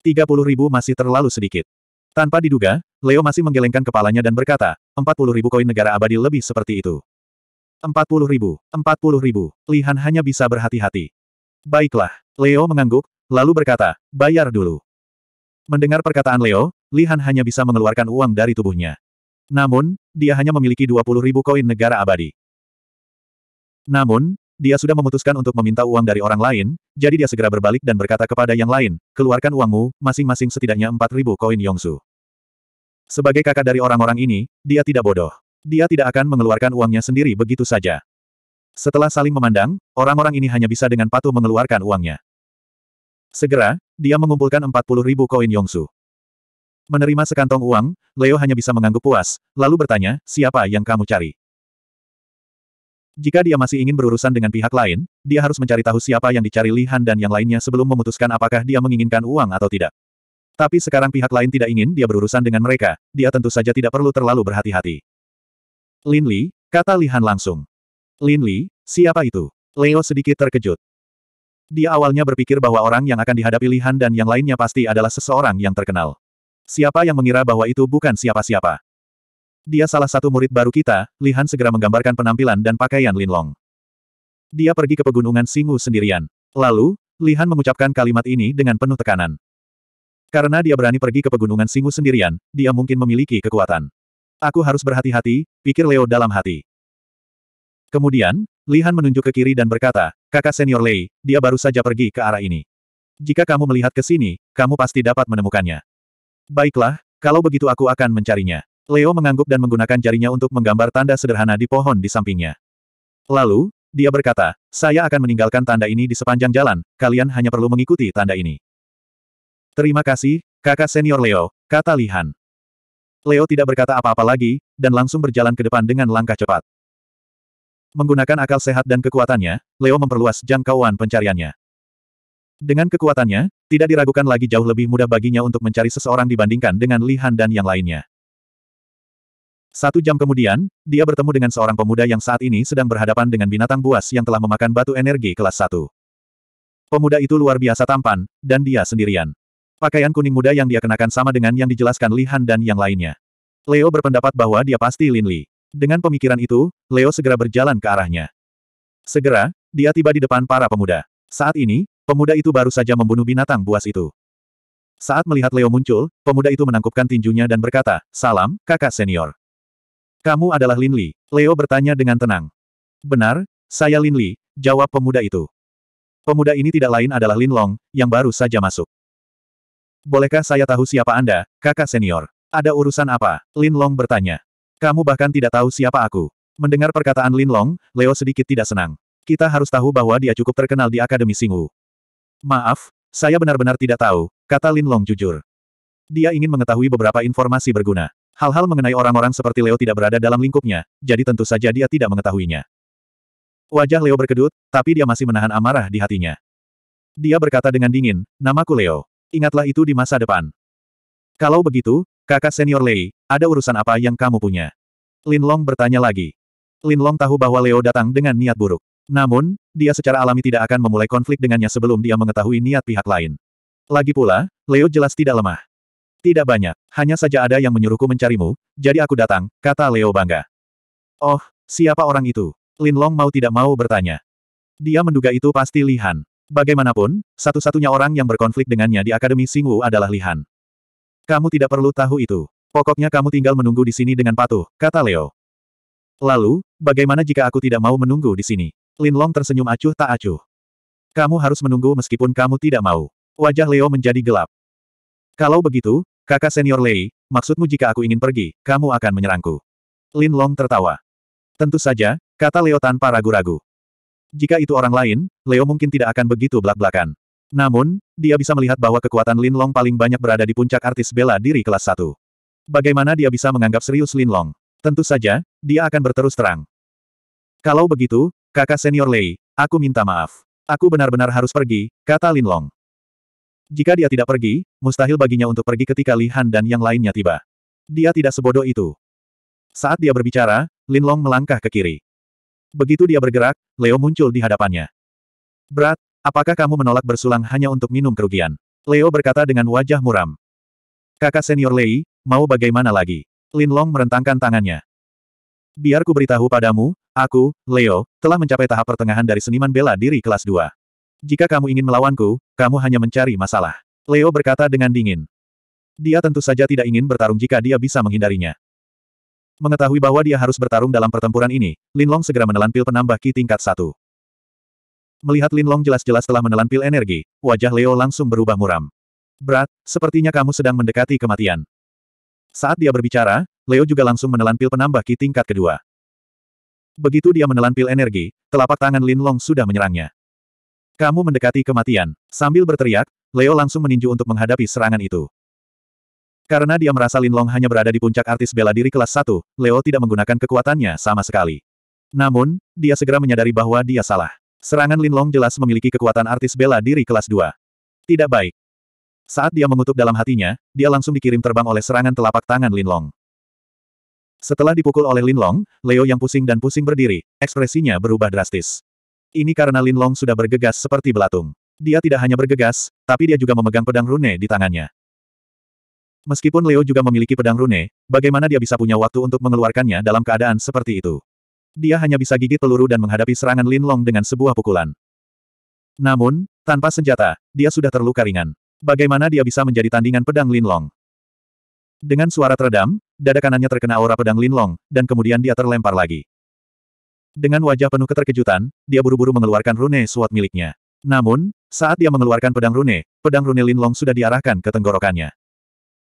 30 ribu masih terlalu sedikit. Tanpa diduga, Leo masih menggelengkan kepalanya dan berkata, 40 ribu koin negara abadi lebih seperti itu. 40 ribu, 40 ribu, Lihan hanya bisa berhati-hati. Baiklah, Leo mengangguk, lalu berkata, bayar dulu. Mendengar perkataan Leo, Lihan hanya bisa mengeluarkan uang dari tubuhnya. Namun, dia hanya memiliki 20 ribu koin negara abadi. Namun, dia sudah memutuskan untuk meminta uang dari orang lain, jadi dia segera berbalik dan berkata kepada yang lain, keluarkan uangmu, masing-masing setidaknya ribu koin Yongsu. Sebagai kakak dari orang-orang ini, dia tidak bodoh. Dia tidak akan mengeluarkan uangnya sendiri begitu saja. Setelah saling memandang, orang-orang ini hanya bisa dengan patuh mengeluarkan uangnya. Segera, dia mengumpulkan ribu koin Yongsu. Menerima sekantong uang, Leo hanya bisa mengangguk puas, lalu bertanya, siapa yang kamu cari? Jika dia masih ingin berurusan dengan pihak lain, dia harus mencari tahu siapa yang dicari Li Han dan yang lainnya sebelum memutuskan apakah dia menginginkan uang atau tidak. Tapi sekarang pihak lain tidak ingin dia berurusan dengan mereka, dia tentu saja tidak perlu terlalu berhati-hati. Lin Li, kata Li Han langsung. Lin Li, siapa itu? Leo sedikit terkejut. Dia awalnya berpikir bahwa orang yang akan dihadapi Li Han dan yang lainnya pasti adalah seseorang yang terkenal. Siapa yang mengira bahwa itu bukan siapa-siapa? Dia salah satu murid baru kita, Lihan segera menggambarkan penampilan dan pakaian Lin Long. Dia pergi ke pegunungan Singu sendirian. Lalu, Lihan mengucapkan kalimat ini dengan penuh tekanan. Karena dia berani pergi ke pegunungan Singu sendirian, dia mungkin memiliki kekuatan. Aku harus berhati-hati, pikir Leo dalam hati. Kemudian, Lihan menunjuk ke kiri dan berkata, kakak senior Lei, dia baru saja pergi ke arah ini. Jika kamu melihat ke sini, kamu pasti dapat menemukannya. Baiklah, kalau begitu aku akan mencarinya. Leo mengangguk dan menggunakan jarinya untuk menggambar tanda sederhana di pohon di sampingnya. Lalu, dia berkata, saya akan meninggalkan tanda ini di sepanjang jalan, kalian hanya perlu mengikuti tanda ini. Terima kasih, kakak senior Leo, kata Lihan. Leo tidak berkata apa-apa lagi, dan langsung berjalan ke depan dengan langkah cepat. Menggunakan akal sehat dan kekuatannya, Leo memperluas jangkauan pencariannya. Dengan kekuatannya, tidak diragukan lagi jauh lebih mudah baginya untuk mencari seseorang dibandingkan dengan Li Han dan yang lainnya. Satu jam kemudian, dia bertemu dengan seorang pemuda yang saat ini sedang berhadapan dengan binatang buas yang telah memakan batu energi kelas 1. Pemuda itu luar biasa tampan, dan dia sendirian. Pakaian kuning muda yang dia kenakan sama dengan yang dijelaskan Li Han dan yang lainnya. Leo berpendapat bahwa dia pasti Lin Li. Dengan pemikiran itu, Leo segera berjalan ke arahnya. Segera, dia tiba di depan para pemuda. Saat ini, Pemuda itu baru saja membunuh binatang buas itu. Saat melihat Leo muncul, pemuda itu menangkupkan tinjunya dan berkata, Salam, kakak senior. Kamu adalah Lin Li. Leo bertanya dengan tenang. Benar, saya Lin Li, jawab pemuda itu. Pemuda ini tidak lain adalah Lin Long, yang baru saja masuk. Bolehkah saya tahu siapa Anda, kakak senior? Ada urusan apa? Lin Long bertanya. Kamu bahkan tidak tahu siapa aku. Mendengar perkataan Lin Long, Leo sedikit tidak senang. Kita harus tahu bahwa dia cukup terkenal di Akademi Singu. Maaf, saya benar-benar tidak tahu, kata Lin Long jujur. Dia ingin mengetahui beberapa informasi berguna. Hal-hal mengenai orang-orang seperti Leo tidak berada dalam lingkupnya, jadi tentu saja dia tidak mengetahuinya. Wajah Leo berkedut, tapi dia masih menahan amarah di hatinya. Dia berkata dengan dingin, namaku Leo. Ingatlah itu di masa depan. Kalau begitu, kakak senior Lei, ada urusan apa yang kamu punya? Lin Long bertanya lagi. Lin Long tahu bahwa Leo datang dengan niat buruk. Namun, dia secara alami tidak akan memulai konflik dengannya sebelum dia mengetahui niat pihak lain. Lagi pula, Leo jelas tidak lemah. Tidak banyak, hanya saja ada yang menyuruhku mencarimu, jadi aku datang, kata Leo bangga. Oh, siapa orang itu? Lin Long mau tidak mau bertanya. Dia menduga itu pasti Lihan. Bagaimanapun, satu-satunya orang yang berkonflik dengannya di Akademi Singwu adalah Lihan. Kamu tidak perlu tahu itu. Pokoknya kamu tinggal menunggu di sini dengan patuh, kata Leo. Lalu, bagaimana jika aku tidak mau menunggu di sini? Linlong tersenyum acuh tak acuh. Kamu harus menunggu meskipun kamu tidak mau. Wajah Leo menjadi gelap. Kalau begitu, kakak senior Lei, maksudmu jika aku ingin pergi, kamu akan menyerangku. Lin Long tertawa. Tentu saja, kata Leo tanpa ragu-ragu. Jika itu orang lain, Leo mungkin tidak akan begitu belak-belakan. Namun, dia bisa melihat bahwa kekuatan Lin Long paling banyak berada di puncak artis bela diri kelas 1. Bagaimana dia bisa menganggap serius Lin Long? Tentu saja, dia akan berterus terang. Kalau begitu, Kakak senior Lei, aku minta maaf. Aku benar-benar harus pergi, kata Lin Long. Jika dia tidak pergi, mustahil baginya untuk pergi ketika Li Han dan yang lainnya tiba. Dia tidak sebodoh itu. Saat dia berbicara, Lin Long melangkah ke kiri. Begitu dia bergerak, Leo muncul di hadapannya. Berat, apakah kamu menolak bersulang hanya untuk minum kerugian? Leo berkata dengan wajah muram. Kakak senior Lei, mau bagaimana lagi? Lin Long merentangkan tangannya. Biar ku beritahu padamu, aku, Leo, telah mencapai tahap pertengahan dari seniman bela diri kelas 2. Jika kamu ingin melawanku, kamu hanya mencari masalah. Leo berkata dengan dingin. Dia tentu saja tidak ingin bertarung jika dia bisa menghindarinya. Mengetahui bahwa dia harus bertarung dalam pertempuran ini, Lin Long segera menelan pil penambah ki tingkat 1. Melihat Long jelas-jelas telah menelan pil energi, wajah Leo langsung berubah muram. Berat, sepertinya kamu sedang mendekati kematian. Saat dia berbicara, Leo juga langsung menelan pil penambah ki tingkat kedua. Begitu dia menelan pil energi, telapak tangan Lin Long sudah menyerangnya. Kamu mendekati kematian. Sambil berteriak, Leo langsung meninju untuk menghadapi serangan itu. Karena dia merasa Lin Long hanya berada di puncak artis bela diri kelas 1, Leo tidak menggunakan kekuatannya sama sekali. Namun, dia segera menyadari bahwa dia salah. Serangan Lin Long jelas memiliki kekuatan artis bela diri kelas 2. Tidak baik. Saat dia mengutuk dalam hatinya, dia langsung dikirim terbang oleh serangan telapak tangan Lin Long. Setelah dipukul oleh Lin Long, Leo yang pusing dan pusing berdiri, ekspresinya berubah drastis. Ini karena Lin Long sudah bergegas seperti belatung. Dia tidak hanya bergegas, tapi dia juga memegang pedang rune di tangannya. Meskipun Leo juga memiliki pedang rune, bagaimana dia bisa punya waktu untuk mengeluarkannya dalam keadaan seperti itu? Dia hanya bisa gigit peluru dan menghadapi serangan Lin Long dengan sebuah pukulan. Namun, tanpa senjata, dia sudah terluka ringan. Bagaimana dia bisa menjadi tandingan pedang Lin Long? Dengan suara teredam, dada kanannya terkena aura pedang linlong, dan kemudian dia terlempar lagi. Dengan wajah penuh keterkejutan, dia buru-buru mengeluarkan rune suat miliknya. Namun, saat dia mengeluarkan pedang rune, pedang rune linlong sudah diarahkan ke tenggorokannya.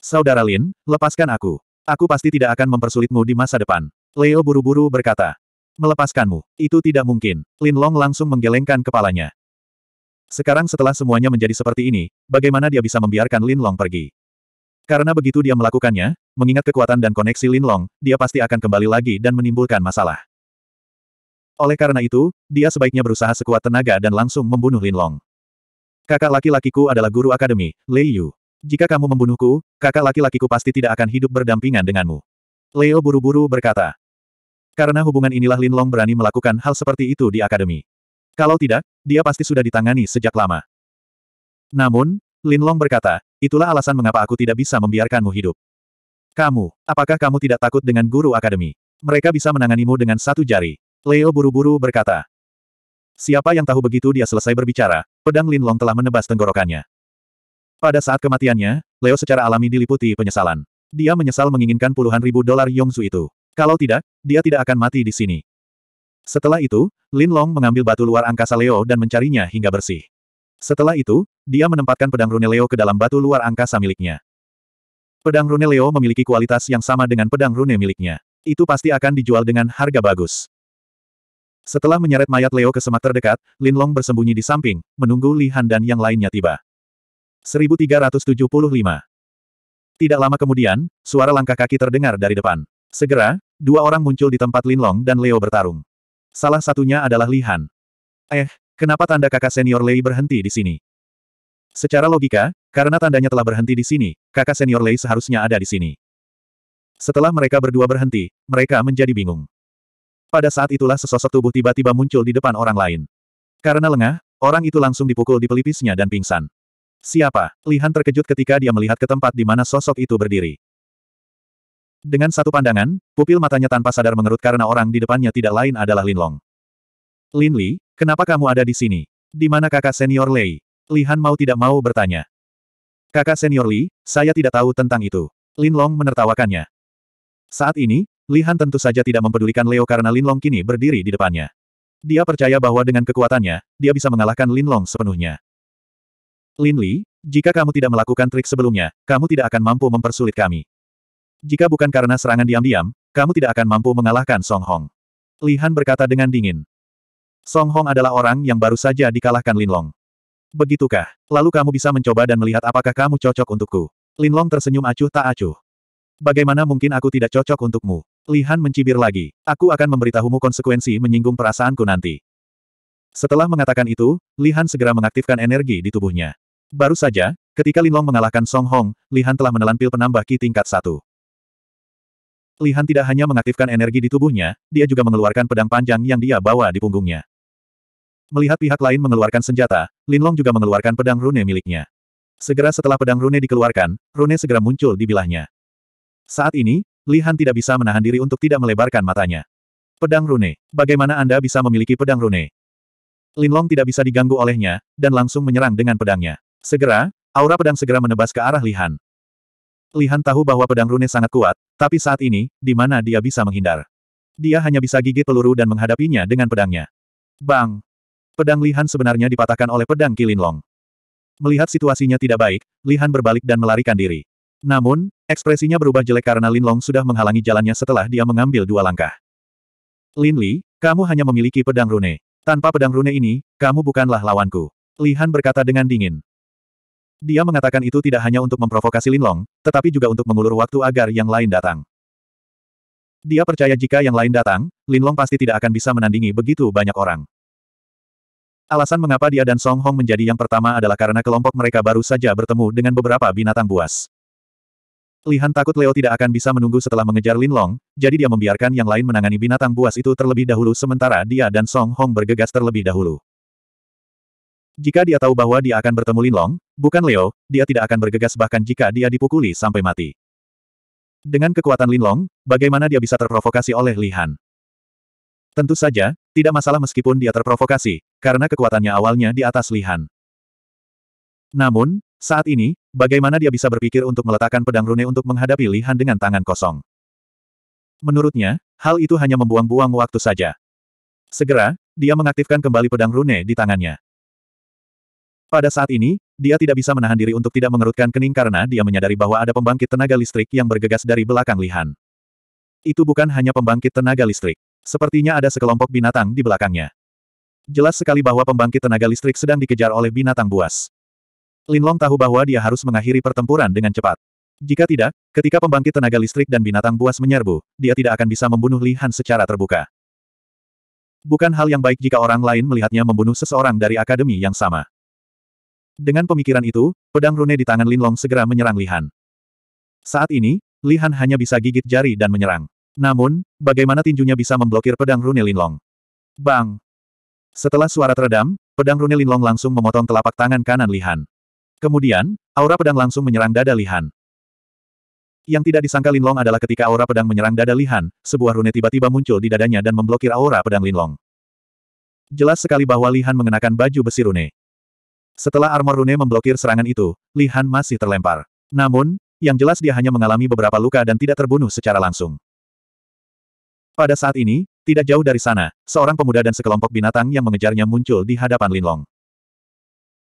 Saudara Lin, lepaskan aku. Aku pasti tidak akan mempersulitmu di masa depan. Leo buru-buru berkata. Melepaskanmu, itu tidak mungkin. Lin Long langsung menggelengkan kepalanya. Sekarang setelah semuanya menjadi seperti ini, bagaimana dia bisa membiarkan Lin Long pergi? Karena begitu dia melakukannya, mengingat kekuatan dan koneksi Linlong, dia pasti akan kembali lagi dan menimbulkan masalah. Oleh karena itu, dia sebaiknya berusaha sekuat tenaga dan langsung membunuh Linlong. Kakak laki-lakiku adalah guru akademi, Lei Yu. Jika kamu membunuhku, kakak laki-lakiku pasti tidak akan hidup berdampingan denganmu. Leo buru-buru berkata. Karena hubungan inilah Linlong berani melakukan hal seperti itu di akademi. Kalau tidak, dia pasti sudah ditangani sejak lama. Namun, Linlong berkata, Itulah alasan mengapa aku tidak bisa membiarkanmu hidup. Kamu, apakah kamu tidak takut dengan guru akademi? Mereka bisa menanganimu dengan satu jari. Leo buru-buru berkata. Siapa yang tahu begitu dia selesai berbicara, pedang Linlong telah menebas tenggorokannya. Pada saat kematiannya, Leo secara alami diliputi penyesalan. Dia menyesal menginginkan puluhan ribu dolar Yongzu itu. Kalau tidak, dia tidak akan mati di sini. Setelah itu, Lin Long mengambil batu luar angkasa Leo dan mencarinya hingga bersih. Setelah itu, dia menempatkan pedang Rune Leo ke dalam batu luar angkasa miliknya. Pedang Rune Leo memiliki kualitas yang sama dengan pedang Rune miliknya. Itu pasti akan dijual dengan harga bagus. Setelah menyeret mayat Leo ke semak terdekat, Lin Long bersembunyi di samping, menunggu Li Han dan yang lainnya tiba. 1375 Tidak lama kemudian, suara langkah kaki terdengar dari depan. Segera, dua orang muncul di tempat Lin Long dan Leo bertarung. Salah satunya adalah Li Han. Eh, Kenapa tanda kakak senior Lei berhenti di sini? Secara logika, karena tandanya telah berhenti di sini, kakak senior Lei seharusnya ada di sini. Setelah mereka berdua berhenti, mereka menjadi bingung. Pada saat itulah sesosok tubuh tiba-tiba muncul di depan orang lain. Karena lengah, orang itu langsung dipukul di pelipisnya dan pingsan. Siapa? Lihan terkejut ketika dia melihat ke tempat di mana sosok itu berdiri. Dengan satu pandangan, pupil matanya tanpa sadar mengerut karena orang di depannya tidak lain adalah Lin Lin Li, Kenapa kamu ada di sini? Di mana kakak senior Lei? Lihan mau tidak mau bertanya. Kakak senior Li, saya tidak tahu tentang itu. Lin Long menertawakannya. Saat ini, Lihan tentu saja tidak mempedulikan Leo karena Lin Long kini berdiri di depannya. Dia percaya bahwa dengan kekuatannya, dia bisa mengalahkan Lin Long sepenuhnya. Lin Li, jika kamu tidak melakukan trik sebelumnya, kamu tidak akan mampu mempersulit kami. Jika bukan karena serangan diam-diam, kamu tidak akan mampu mengalahkan Song Hong. Lihan berkata dengan dingin. Song Hong adalah orang yang baru saja dikalahkan Lin Long. Begitukah? Lalu kamu bisa mencoba dan melihat apakah kamu cocok untukku. Lin Long tersenyum acuh tak acuh. Bagaimana mungkin aku tidak cocok untukmu? Lihan mencibir lagi. Aku akan memberitahumu konsekuensi menyinggung perasaanku nanti. Setelah mengatakan itu, Lihan segera mengaktifkan energi di tubuhnya. Baru saja, ketika Lin Long mengalahkan Song Hong, Lihan telah menelan pil penambah ki tingkat satu. Lihan tidak hanya mengaktifkan energi di tubuhnya, dia juga mengeluarkan pedang panjang yang dia bawa di punggungnya. Melihat pihak lain mengeluarkan senjata, Linlong juga mengeluarkan pedang rune miliknya. Segera setelah pedang rune dikeluarkan, rune segera muncul di bilahnya. Saat ini, Li Han tidak bisa menahan diri untuk tidak melebarkan matanya. Pedang rune. Bagaimana Anda bisa memiliki pedang rune? Linlong tidak bisa diganggu olehnya, dan langsung menyerang dengan pedangnya. Segera, aura pedang segera menebas ke arah Li Han. Li Han tahu bahwa pedang rune sangat kuat, tapi saat ini, di mana dia bisa menghindar? Dia hanya bisa gigit peluru dan menghadapinya dengan pedangnya. Bang! Pedang Lihan sebenarnya dipatahkan oleh pedang Kilinlong. Melihat situasinya tidak baik, Lihan berbalik dan melarikan diri. Namun, ekspresinya berubah jelek karena Lin Long sudah menghalangi jalannya setelah dia mengambil dua langkah. Lin Li, kamu hanya memiliki pedang rune. Tanpa pedang rune ini, kamu bukanlah lawanku. Lihan berkata dengan dingin. Dia mengatakan itu tidak hanya untuk memprovokasi Lin Long, tetapi juga untuk mengulur waktu agar yang lain datang. Dia percaya jika yang lain datang, Lin Long pasti tidak akan bisa menandingi begitu banyak orang. Alasan mengapa dia dan Song Hong menjadi yang pertama adalah karena kelompok mereka baru saja bertemu dengan beberapa binatang buas. Lihan takut Leo tidak akan bisa menunggu setelah mengejar Lin Long, jadi dia membiarkan yang lain menangani binatang buas itu terlebih dahulu sementara dia dan Song Hong bergegas terlebih dahulu. Jika dia tahu bahwa dia akan bertemu Lin Long, bukan Leo, dia tidak akan bergegas bahkan jika dia dipukuli sampai mati. Dengan kekuatan Lin Long, bagaimana dia bisa terprovokasi oleh Lihan? Han? Tentu saja, tidak masalah meskipun dia terprovokasi, karena kekuatannya awalnya di atas Lihan. Namun, saat ini, bagaimana dia bisa berpikir untuk meletakkan pedang rune untuk menghadapi Lihan dengan tangan kosong? Menurutnya, hal itu hanya membuang-buang waktu saja. Segera, dia mengaktifkan kembali pedang rune di tangannya. Pada saat ini, dia tidak bisa menahan diri untuk tidak mengerutkan kening karena dia menyadari bahwa ada pembangkit tenaga listrik yang bergegas dari belakang Lihan. Itu bukan hanya pembangkit tenaga listrik. Sepertinya ada sekelompok binatang di belakangnya. Jelas sekali bahwa pembangkit tenaga listrik sedang dikejar oleh binatang buas. Linlong tahu bahwa dia harus mengakhiri pertempuran dengan cepat. Jika tidak, ketika pembangkit tenaga listrik dan binatang buas menyerbu, dia tidak akan bisa membunuh Li Han secara terbuka. Bukan hal yang baik jika orang lain melihatnya membunuh seseorang dari akademi yang sama. Dengan pemikiran itu, pedang rune di tangan Linlong segera menyerang Li Han. Saat ini, Li Han hanya bisa gigit jari dan menyerang. Namun, bagaimana tinjunya bisa memblokir pedang Rune Linlong? Bang! Setelah suara teredam, pedang Rune Linlong langsung memotong telapak tangan kanan Lihan. Kemudian, aura pedang langsung menyerang dada Lihan. Yang tidak disangka Linlong adalah ketika aura pedang menyerang dada Lihan, sebuah rune tiba-tiba muncul di dadanya dan memblokir aura pedang Linlong. Jelas sekali bahwa Lihan mengenakan baju besi rune. Setelah armor rune memblokir serangan itu, Lihan masih terlempar. Namun, yang jelas dia hanya mengalami beberapa luka dan tidak terbunuh secara langsung. Pada saat ini, tidak jauh dari sana, seorang pemuda dan sekelompok binatang yang mengejarnya muncul di hadapan Linlong.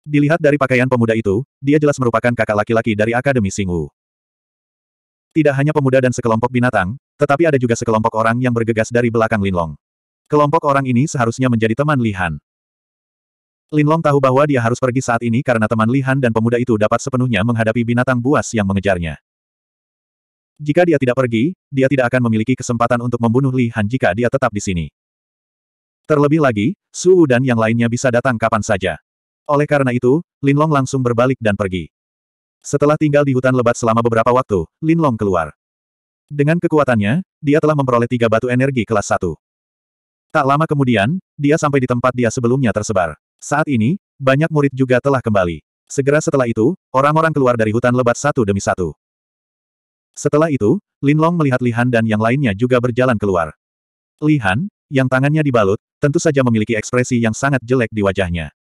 Dilihat dari pakaian pemuda itu, dia jelas merupakan kakak laki-laki dari Akademi Singu. Tidak hanya pemuda dan sekelompok binatang, tetapi ada juga sekelompok orang yang bergegas dari belakang Linlong. Kelompok orang ini seharusnya menjadi teman Lihan. Linlong tahu bahwa dia harus pergi saat ini karena teman Lihan dan pemuda itu dapat sepenuhnya menghadapi binatang buas yang mengejarnya. Jika dia tidak pergi, dia tidak akan memiliki kesempatan untuk membunuh Li Han jika dia tetap di sini. Terlebih lagi, Su Wu dan yang lainnya bisa datang kapan saja. Oleh karena itu, Lin Long langsung berbalik dan pergi. Setelah tinggal di hutan lebat selama beberapa waktu, Lin Long keluar. Dengan kekuatannya, dia telah memperoleh tiga batu energi kelas satu. Tak lama kemudian, dia sampai di tempat dia sebelumnya tersebar. Saat ini, banyak murid juga telah kembali. Segera setelah itu, orang-orang keluar dari hutan lebat satu demi satu. Setelah itu, Lin Long melihat Lihan dan yang lainnya juga berjalan keluar. Lihan, yang tangannya dibalut, tentu saja memiliki ekspresi yang sangat jelek di wajahnya.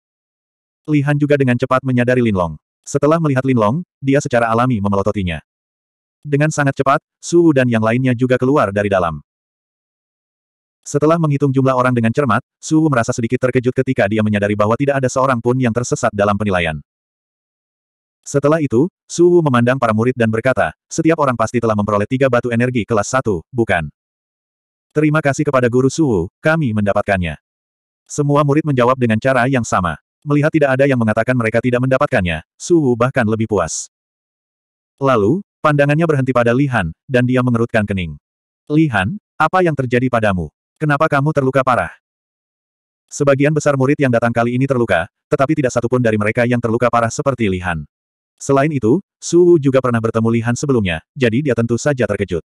Lihan juga dengan cepat menyadari Lin Long. Setelah melihat Lin Long, dia secara alami memelototinya. Dengan sangat cepat, Su dan yang lainnya juga keluar dari dalam. Setelah menghitung jumlah orang dengan cermat, Su merasa sedikit terkejut ketika dia menyadari bahwa tidak ada seorang pun yang tersesat dalam penilaian. Setelah itu, Wu memandang para murid dan berkata, setiap orang pasti telah memperoleh tiga batu energi kelas satu, bukan? Terima kasih kepada Guru Wu, kami mendapatkannya. Semua murid menjawab dengan cara yang sama. Melihat tidak ada yang mengatakan mereka tidak mendapatkannya, Wu bahkan lebih puas. Lalu, pandangannya berhenti pada Lihan, dan dia mengerutkan kening. Lihan, apa yang terjadi padamu? Kenapa kamu terluka parah? Sebagian besar murid yang datang kali ini terluka, tetapi tidak satupun dari mereka yang terluka parah seperti Lihan. Selain itu, Su Wu juga pernah bertemu Lihan sebelumnya, jadi dia tentu saja terkejut.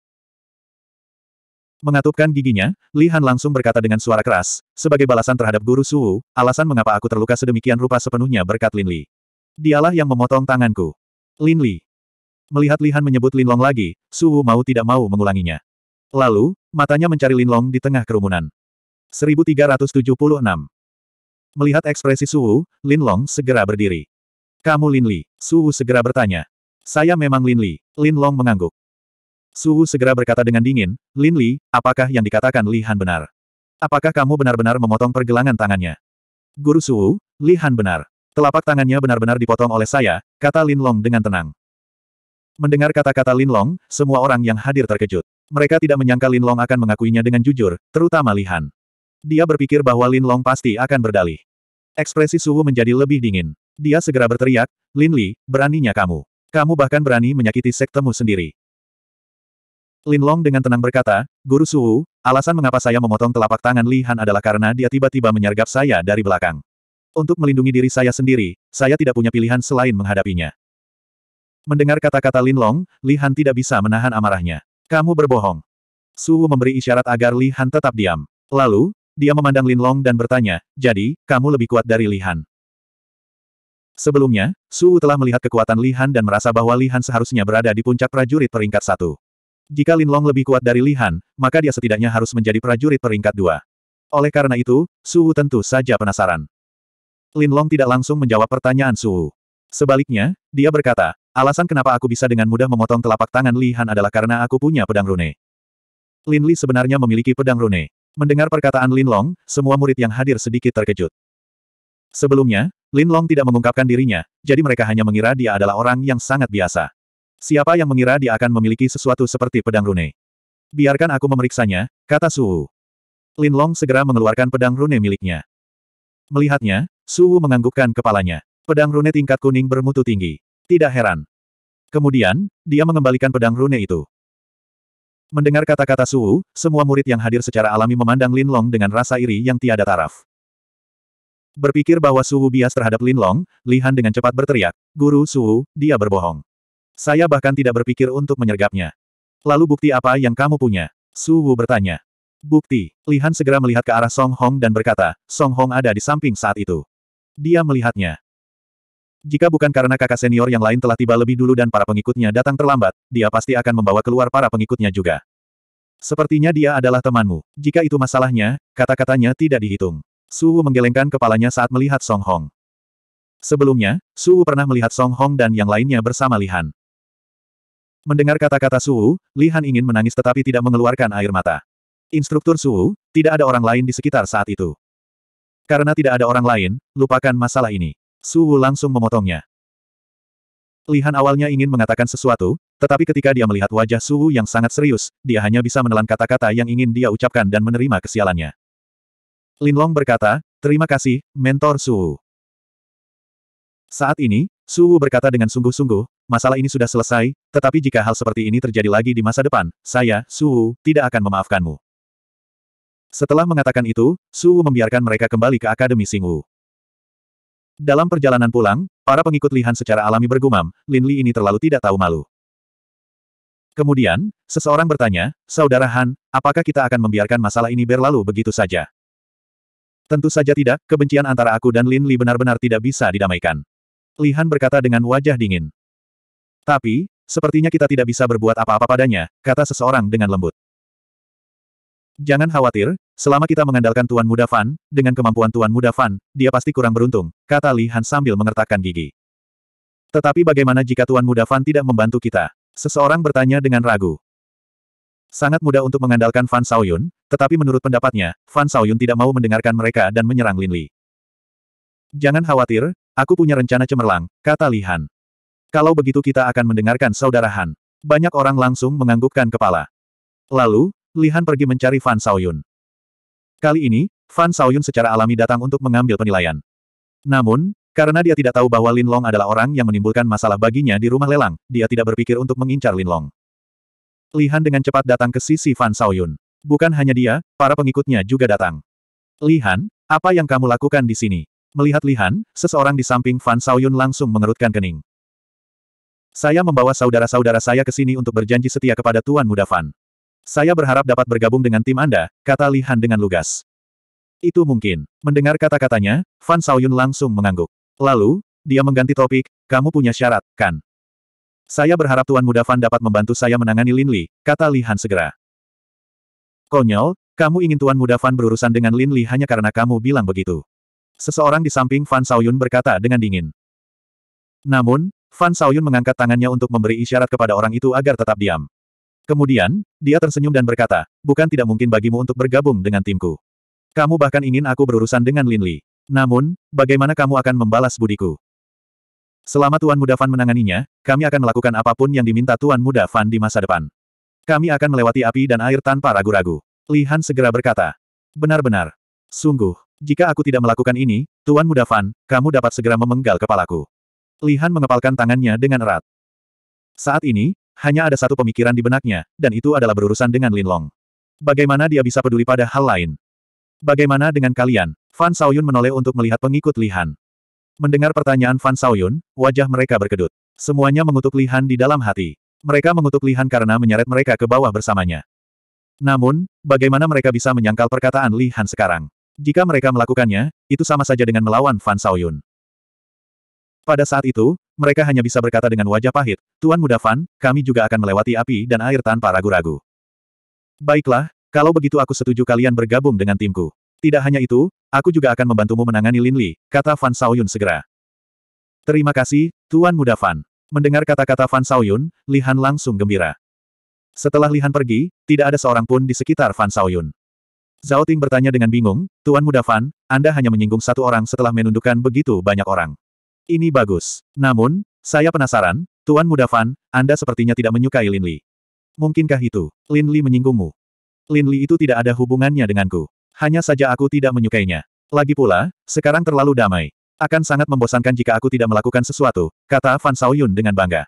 Mengatupkan giginya, Lihan langsung berkata dengan suara keras, sebagai balasan terhadap guru Su Wu, alasan mengapa aku terluka sedemikian rupa sepenuhnya berkat Lin Li. Dialah yang memotong tanganku. Lin Li. Melihat Lihan menyebut Lin Long lagi, Su Wu mau tidak mau mengulanginya. Lalu, matanya mencari Lin Long di tengah kerumunan. 1376. Melihat ekspresi Su Wu, Lin Long segera berdiri. Kamu Lin Li, Suhu segera bertanya. Saya memang Lin Li, Lin Long mengangguk. Suhu segera berkata dengan dingin, Lin Li, apakah yang dikatakan Li Han benar? Apakah kamu benar-benar memotong pergelangan tangannya? Guru Suhu, Li Han benar. Telapak tangannya benar-benar dipotong oleh saya, kata Lin Long dengan tenang. Mendengar kata-kata Lin Long, semua orang yang hadir terkejut. Mereka tidak menyangka Lin Long akan mengakuinya dengan jujur, terutama Li Han. Dia berpikir bahwa Lin Long pasti akan berdalih. Ekspresi Suhu menjadi lebih dingin. Dia segera berteriak, Lin Li, beraninya kamu. Kamu bahkan berani menyakiti sektemu sendiri. Lin Long dengan tenang berkata, Guru Suwu, alasan mengapa saya memotong telapak tangan Li Han adalah karena dia tiba-tiba menyergap saya dari belakang. Untuk melindungi diri saya sendiri, saya tidak punya pilihan selain menghadapinya. Mendengar kata-kata Lin Long, Li Han tidak bisa menahan amarahnya. Kamu berbohong. Suwu memberi isyarat agar Li Han tetap diam. Lalu, dia memandang Lin Long dan bertanya, jadi, kamu lebih kuat dari Li Han. Sebelumnya, Su telah melihat kekuatan Li Han dan merasa bahwa Li Han seharusnya berada di puncak prajurit peringkat satu. Jika Lin Long lebih kuat dari Li Han, maka dia setidaknya harus menjadi prajurit peringkat dua. Oleh karena itu, Su tentu saja penasaran. Lin Long tidak langsung menjawab pertanyaan Su Sebaliknya, dia berkata, alasan kenapa aku bisa dengan mudah memotong telapak tangan Li Han adalah karena aku punya pedang rune. Lin Li sebenarnya memiliki pedang rune. Mendengar perkataan Lin Long, semua murid yang hadir sedikit terkejut. Sebelumnya, Lin Long tidak mengungkapkan dirinya, jadi mereka hanya mengira dia adalah orang yang sangat biasa. Siapa yang mengira dia akan memiliki sesuatu seperti pedang rune? Biarkan aku memeriksanya, kata Su Wu. Lin Long segera mengeluarkan pedang rune miliknya. Melihatnya, Su Wu menganggukkan kepalanya. Pedang rune tingkat kuning bermutu tinggi. Tidak heran. Kemudian, dia mengembalikan pedang rune itu. Mendengar kata-kata Su Wu, semua murid yang hadir secara alami memandang Lin Long dengan rasa iri yang tiada taraf. Berpikir bahwa Suhu bias terhadap Lin Linlong, Lihan dengan cepat berteriak, Guru Suhu, dia berbohong. Saya bahkan tidak berpikir untuk menyergapnya. Lalu bukti apa yang kamu punya? Suhu bertanya. Bukti, Lihan segera melihat ke arah Song Hong dan berkata, Song Hong ada di samping saat itu. Dia melihatnya. Jika bukan karena kakak senior yang lain telah tiba lebih dulu dan para pengikutnya datang terlambat, dia pasti akan membawa keluar para pengikutnya juga. Sepertinya dia adalah temanmu. Jika itu masalahnya, kata-katanya tidak dihitung. Su menggelengkan kepalanya saat melihat Song Hong. Sebelumnya, Su pernah melihat Song Hong dan yang lainnya bersama Li Han. Mendengar kata-kata Su Wu, Li Han ingin menangis tetapi tidak mengeluarkan air mata. Instruktur Su tidak ada orang lain di sekitar saat itu. Karena tidak ada orang lain, lupakan masalah ini. Su langsung memotongnya. Li Han awalnya ingin mengatakan sesuatu, tetapi ketika dia melihat wajah Su yang sangat serius, dia hanya bisa menelan kata-kata yang ingin dia ucapkan dan menerima kesialannya. Linlong berkata, terima kasih, mentor Suwu. Saat ini, Suwu berkata dengan sungguh-sungguh, masalah ini sudah selesai, tetapi jika hal seperti ini terjadi lagi di masa depan, saya, Suwu, tidak akan memaafkanmu. Setelah mengatakan itu, Suwu membiarkan mereka kembali ke Akademi Singwu. Dalam perjalanan pulang, para pengikut Lihan secara alami bergumam, Lin Li ini terlalu tidak tahu malu. Kemudian, seseorang bertanya, Saudara Han, apakah kita akan membiarkan masalah ini berlalu begitu saja? Tentu saja tidak, kebencian antara aku dan Lin Li benar-benar tidak bisa didamaikan. Li Han berkata dengan wajah dingin. Tapi, sepertinya kita tidak bisa berbuat apa-apa padanya, kata seseorang dengan lembut. Jangan khawatir, selama kita mengandalkan Tuan Muda Fan, dengan kemampuan Tuan Muda Fan, dia pasti kurang beruntung, kata Li Han sambil mengertakkan gigi. Tetapi bagaimana jika Tuan Muda Fan tidak membantu kita? Seseorang bertanya dengan ragu. Sangat mudah untuk mengandalkan Fan Xiaoyun, tetapi menurut pendapatnya, Fan Xiaoyun tidak mau mendengarkan mereka dan menyerang Lin Li. Jangan khawatir, aku punya rencana cemerlang, kata Li Han. Kalau begitu kita akan mendengarkan saudara Han. Banyak orang langsung menganggukkan kepala. Lalu, Li Han pergi mencari Fan Xiaoyun. Kali ini, Fan Xiaoyun secara alami datang untuk mengambil penilaian. Namun, karena dia tidak tahu bahwa Lin Long adalah orang yang menimbulkan masalah baginya di rumah lelang, dia tidak berpikir untuk mengincar Lin Long. Lihan dengan cepat datang ke sisi Fan Xiaoyun. Bukan hanya dia, para pengikutnya juga datang. Lihan, apa yang kamu lakukan di sini? Melihat Lihan, seseorang di samping Fan Xiaoyun langsung mengerutkan kening. Saya membawa saudara-saudara saya ke sini untuk berjanji setia kepada Tuan Muda Fan. Saya berharap dapat bergabung dengan tim Anda, kata Lihan dengan lugas. Itu mungkin. Mendengar kata-katanya, Fan Xiaoyun langsung mengangguk. Lalu, dia mengganti topik, kamu punya syarat, kan? Saya berharap Tuan Muda Fan dapat membantu saya menangani Lin Li, kata Li Han segera. Konyol, kamu ingin Tuan Muda Fan berurusan dengan Lin Li hanya karena kamu bilang begitu. Seseorang di samping Fan Saoyun berkata dengan dingin. Namun, Fan Saoyun mengangkat tangannya untuk memberi isyarat kepada orang itu agar tetap diam. Kemudian, dia tersenyum dan berkata, bukan tidak mungkin bagimu untuk bergabung dengan timku. Kamu bahkan ingin aku berurusan dengan Lin Li. Namun, bagaimana kamu akan membalas budiku? Selama Tuan Muda Fan menanganinya, kami akan melakukan apapun yang diminta Tuan Muda Fan di masa depan. Kami akan melewati api dan air tanpa ragu-ragu. Lihan segera berkata. Benar-benar. Sungguh, jika aku tidak melakukan ini, Tuan Muda Fan, kamu dapat segera memenggal kepalaku. Lihan mengepalkan tangannya dengan erat. Saat ini, hanya ada satu pemikiran di benaknya, dan itu adalah berurusan dengan Lin Long. Bagaimana dia bisa peduli pada hal lain? Bagaimana dengan kalian? Fan Saoyun menoleh untuk melihat pengikut Lihan. Mendengar pertanyaan Fan Xiaoyun, wajah mereka berkedut. Semuanya mengutuk Lihan di dalam hati. Mereka mengutuk Lihan karena menyeret mereka ke bawah bersamanya. Namun, bagaimana mereka bisa menyangkal perkataan Lihan sekarang? Jika mereka melakukannya, itu sama saja dengan melawan Fan Xiaoyun. Pada saat itu, mereka hanya bisa berkata dengan wajah pahit, Tuan Muda Fan, kami juga akan melewati api dan air tanpa ragu-ragu. Baiklah, kalau begitu aku setuju kalian bergabung dengan timku. Tidak hanya itu, aku juga akan membantumu menangani Lin Li, kata Fan Saoyun segera. Terima kasih, Tuan Muda Fan. Mendengar kata-kata Fan Saoyun, Li Han langsung gembira. Setelah Li Han pergi, tidak ada seorang pun di sekitar Fan Saoyun. Zhao Ting bertanya dengan bingung, Tuan Muda Fan, Anda hanya menyinggung satu orang setelah menundukkan begitu banyak orang. Ini bagus. Namun, saya penasaran, Tuan Muda Fan, Anda sepertinya tidak menyukai Lin Li. Mungkinkah itu? Lin Li menyinggungmu. Lin Li itu tidak ada hubungannya denganku. Hanya saja aku tidak menyukainya. Lagi pula, sekarang terlalu damai. Akan sangat membosankan jika aku tidak melakukan sesuatu, kata Fan Saoyun dengan bangga.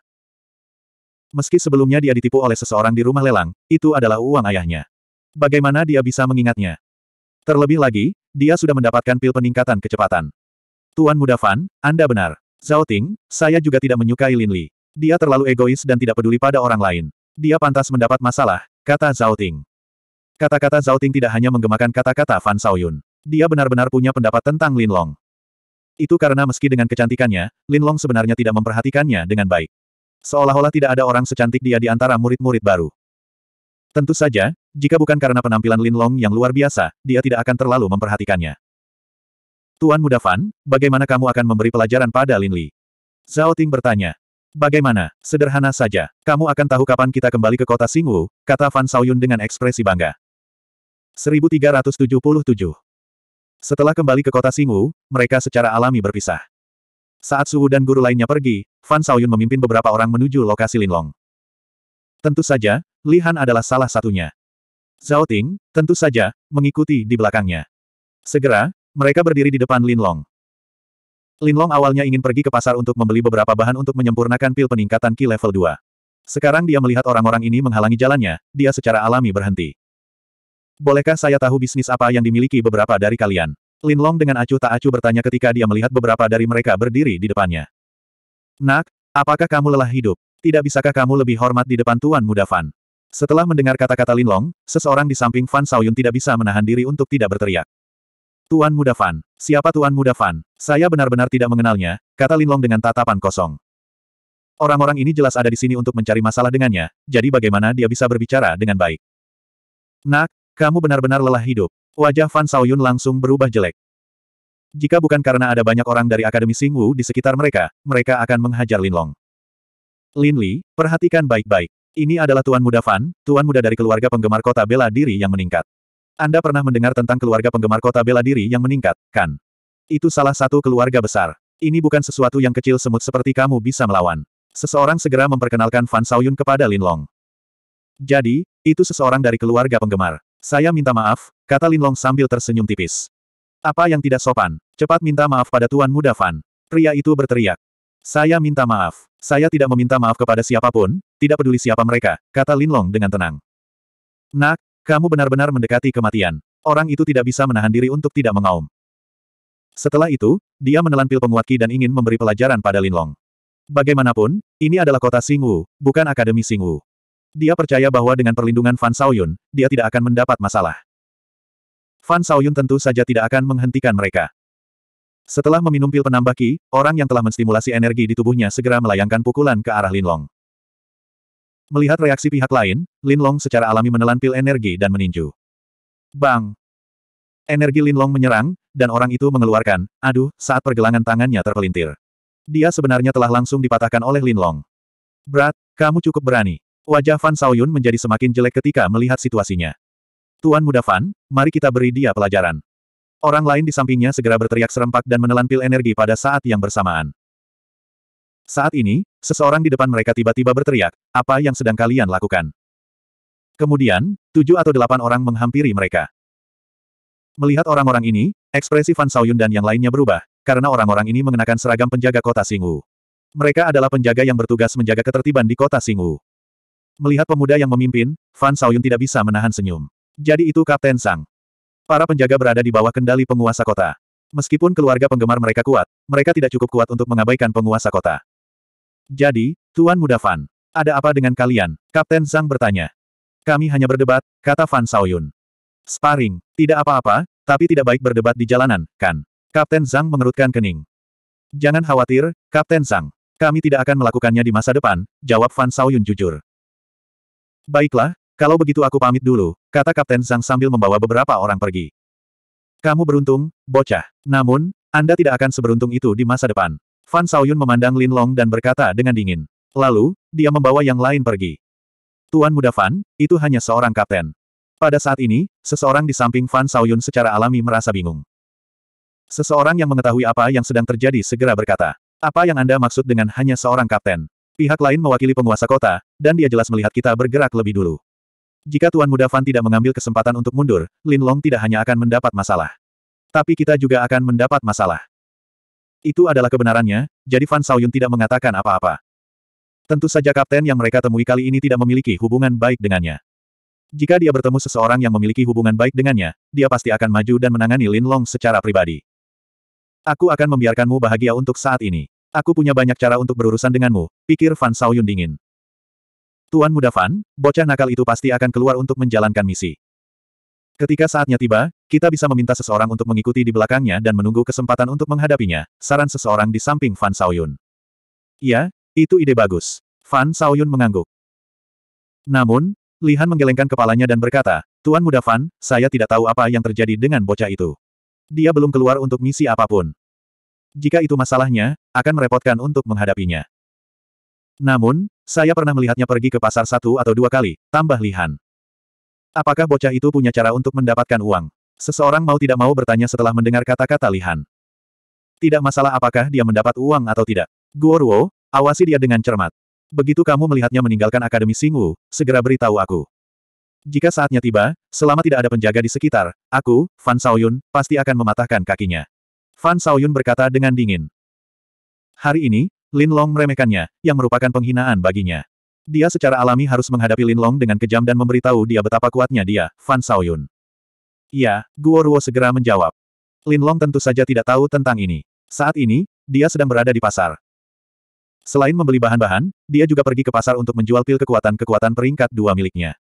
Meski sebelumnya dia ditipu oleh seseorang di rumah lelang, itu adalah uang ayahnya. Bagaimana dia bisa mengingatnya? Terlebih lagi, dia sudah mendapatkan pil peningkatan kecepatan. Tuan Muda Fan, Anda benar. Zhao Ting, saya juga tidak menyukai Lin Li. Dia terlalu egois dan tidak peduli pada orang lain. Dia pantas mendapat masalah, kata Zhao Ting. Kata-kata Zhao Ting tidak hanya menggemakan kata-kata Fan Xiaoyun. Dia benar-benar punya pendapat tentang Lin Long. Itu karena meski dengan kecantikannya, Lin Long sebenarnya tidak memperhatikannya dengan baik. Seolah-olah tidak ada orang secantik dia di antara murid-murid baru. Tentu saja, jika bukan karena penampilan Lin Long yang luar biasa, dia tidak akan terlalu memperhatikannya. Tuan Muda Fan, bagaimana kamu akan memberi pelajaran pada Lin Li? Zhao Ting bertanya. Bagaimana? Sederhana saja. Kamu akan tahu kapan kita kembali ke kota Singwu, kata Fan Xiaoyun dengan ekspresi bangga. 1377. Setelah kembali ke kota Singwu, mereka secara alami berpisah. Saat Suwu dan guru lainnya pergi, Fan Saoyun memimpin beberapa orang menuju lokasi Linlong. Tentu saja, Li Han adalah salah satunya. Zhao Ting, tentu saja, mengikuti di belakangnya. Segera, mereka berdiri di depan Linlong. Linlong awalnya ingin pergi ke pasar untuk membeli beberapa bahan untuk menyempurnakan pil peningkatan Ki level 2. Sekarang dia melihat orang-orang ini menghalangi jalannya, dia secara alami berhenti. Bolehkah saya tahu bisnis apa yang dimiliki beberapa dari kalian? Lin Long dengan acuh tak acuh bertanya ketika dia melihat beberapa dari mereka berdiri di depannya. Nak, apakah kamu lelah hidup? Tidak bisakah kamu lebih hormat di depan Tuan Muda Fan? Setelah mendengar kata-kata Lin Long, seseorang di samping Fan Saoyun tidak bisa menahan diri untuk tidak berteriak. Tuan Muda Fan. Siapa Tuan Muda Fan? Saya benar-benar tidak mengenalnya, kata Lin Long dengan tatapan kosong. Orang-orang ini jelas ada di sini untuk mencari masalah dengannya, jadi bagaimana dia bisa berbicara dengan baik? Nak, kamu benar-benar lelah hidup. Wajah Fan Saoyun langsung berubah jelek. Jika bukan karena ada banyak orang dari Akademi Sing Wu di sekitar mereka, mereka akan menghajar Lin Long. Lin Li, perhatikan baik-baik. Ini adalah Tuan Muda Fan, Tuan Muda dari keluarga penggemar kota bela diri yang meningkat. Anda pernah mendengar tentang keluarga penggemar kota bela diri yang meningkat, kan? Itu salah satu keluarga besar. Ini bukan sesuatu yang kecil semut seperti kamu bisa melawan. Seseorang segera memperkenalkan Fan Saoyun kepada Lin Long. Jadi, itu seseorang dari keluarga penggemar. Saya minta maaf, kata Linlong sambil tersenyum tipis. Apa yang tidak sopan? Cepat minta maaf pada Tuan Muda Fan. Pria itu berteriak. Saya minta maaf. Saya tidak meminta maaf kepada siapapun, tidak peduli siapa mereka, kata Linlong dengan tenang. Nak, kamu benar-benar mendekati kematian. Orang itu tidak bisa menahan diri untuk tidak mengaum. Setelah itu, dia menelan pil penguat ki dan ingin memberi pelajaran pada Linlong. Bagaimanapun, ini adalah kota Singwu, bukan Akademi Singwu. Dia percaya bahwa dengan perlindungan Fan Xiaoyun, dia tidak akan mendapat masalah. Fan Xiaoyun tentu saja tidak akan menghentikan mereka. Setelah meminum pil penambah ki, orang yang telah menstimulasi energi di tubuhnya segera melayangkan pukulan ke arah Lin Long. Melihat reaksi pihak lain, Lin Long secara alami menelan pil energi dan meninju. Bang! Energi Lin Long menyerang, dan orang itu mengeluarkan, aduh, saat pergelangan tangannya terpelintir. Dia sebenarnya telah langsung dipatahkan oleh Lin Long. Berat, kamu cukup berani. Wajah Fan Saoyun menjadi semakin jelek ketika melihat situasinya. Tuan muda Fan, mari kita beri dia pelajaran. Orang lain di sampingnya segera berteriak serempak dan menelan pil energi pada saat yang bersamaan. Saat ini, seseorang di depan mereka tiba-tiba berteriak, apa yang sedang kalian lakukan? Kemudian, tujuh atau delapan orang menghampiri mereka. Melihat orang-orang ini, ekspresi Fan Saoyun dan yang lainnya berubah, karena orang-orang ini mengenakan seragam penjaga kota Singu. Mereka adalah penjaga yang bertugas menjaga ketertiban di kota Singu. Melihat pemuda yang memimpin, Fan Saoyun tidak bisa menahan senyum. Jadi itu Kapten Sang. Para penjaga berada di bawah kendali penguasa kota. Meskipun keluarga penggemar mereka kuat, mereka tidak cukup kuat untuk mengabaikan penguasa kota. Jadi, Tuan Muda Fan, ada apa dengan kalian? Kapten Zhang bertanya. Kami hanya berdebat, kata Fan Saoyun. Sparring, tidak apa-apa, tapi tidak baik berdebat di jalanan, kan? Kapten Zhang mengerutkan kening. Jangan khawatir, Kapten Zhang. Kami tidak akan melakukannya di masa depan, jawab Fan Saoyun jujur. Baiklah, kalau begitu aku pamit dulu, kata Kapten Zhang sambil membawa beberapa orang pergi. Kamu beruntung, bocah. Namun, Anda tidak akan seberuntung itu di masa depan. Fan Saoyun memandang Lin Long dan berkata dengan dingin. Lalu, dia membawa yang lain pergi. Tuan muda Fan, itu hanya seorang kapten. Pada saat ini, seseorang di samping Fan Saoyun secara alami merasa bingung. Seseorang yang mengetahui apa yang sedang terjadi segera berkata, apa yang Anda maksud dengan hanya seorang kapten? Pihak lain mewakili penguasa kota, dan dia jelas melihat kita bergerak lebih dulu. Jika Tuan Muda Fan tidak mengambil kesempatan untuk mundur, Lin Long tidak hanya akan mendapat masalah. Tapi kita juga akan mendapat masalah. Itu adalah kebenarannya, jadi Fan Saoyun tidak mengatakan apa-apa. Tentu saja kapten yang mereka temui kali ini tidak memiliki hubungan baik dengannya. Jika dia bertemu seseorang yang memiliki hubungan baik dengannya, dia pasti akan maju dan menangani Lin Long secara pribadi. Aku akan membiarkanmu bahagia untuk saat ini. Aku punya banyak cara untuk berurusan denganmu, pikir Fan Saoyun dingin. Tuan muda Fan, bocah nakal itu pasti akan keluar untuk menjalankan misi. Ketika saatnya tiba, kita bisa meminta seseorang untuk mengikuti di belakangnya dan menunggu kesempatan untuk menghadapinya, saran seseorang di samping Fan Saoyun. Ya, itu ide bagus. Fan Saoyun mengangguk. Namun, Lihan menggelengkan kepalanya dan berkata, Tuan muda Fan, saya tidak tahu apa yang terjadi dengan bocah itu. Dia belum keluar untuk misi apapun. Jika itu masalahnya, akan merepotkan untuk menghadapinya. Namun, saya pernah melihatnya pergi ke pasar satu atau dua kali, tambah Lihan. Apakah bocah itu punya cara untuk mendapatkan uang? Seseorang mau tidak mau bertanya setelah mendengar kata-kata Lihan. Tidak masalah apakah dia mendapat uang atau tidak. Guoruo, awasi dia dengan cermat. Begitu kamu melihatnya meninggalkan Akademi Singwu, segera beritahu aku. Jika saatnya tiba, selama tidak ada penjaga di sekitar, aku, Fan Saoyun, pasti akan mematahkan kakinya. Fan Saoyun berkata dengan dingin. Hari ini, Lin Long meremehkannya, yang merupakan penghinaan baginya. Dia secara alami harus menghadapi Lin Long dengan kejam dan memberitahu dia betapa kuatnya dia, Fan Saoyun. Iya, Guo Ruo segera menjawab. Lin Long tentu saja tidak tahu tentang ini. Saat ini, dia sedang berada di pasar. Selain membeli bahan-bahan, dia juga pergi ke pasar untuk menjual pil kekuatan-kekuatan peringkat dua miliknya.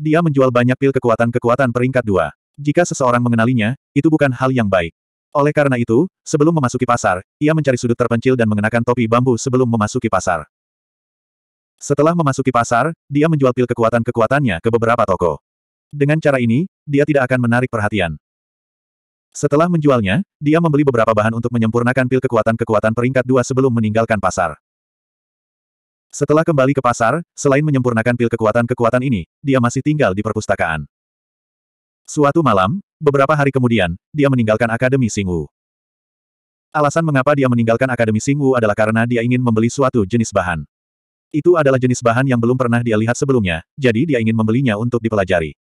Dia menjual banyak pil kekuatan-kekuatan peringkat dua. Jika seseorang mengenalinya, itu bukan hal yang baik. Oleh karena itu, sebelum memasuki pasar, ia mencari sudut terpencil dan mengenakan topi bambu sebelum memasuki pasar. Setelah memasuki pasar, dia menjual pil kekuatan-kekuatannya ke beberapa toko. Dengan cara ini, dia tidak akan menarik perhatian. Setelah menjualnya, dia membeli beberapa bahan untuk menyempurnakan pil kekuatan-kekuatan peringkat dua sebelum meninggalkan pasar. Setelah kembali ke pasar, selain menyempurnakan pil kekuatan-kekuatan ini, dia masih tinggal di perpustakaan. Suatu malam, Beberapa hari kemudian, dia meninggalkan Akademi Singwu. Alasan mengapa dia meninggalkan Akademi Singwu adalah karena dia ingin membeli suatu jenis bahan. Itu adalah jenis bahan yang belum pernah dia lihat sebelumnya, jadi dia ingin membelinya untuk dipelajari.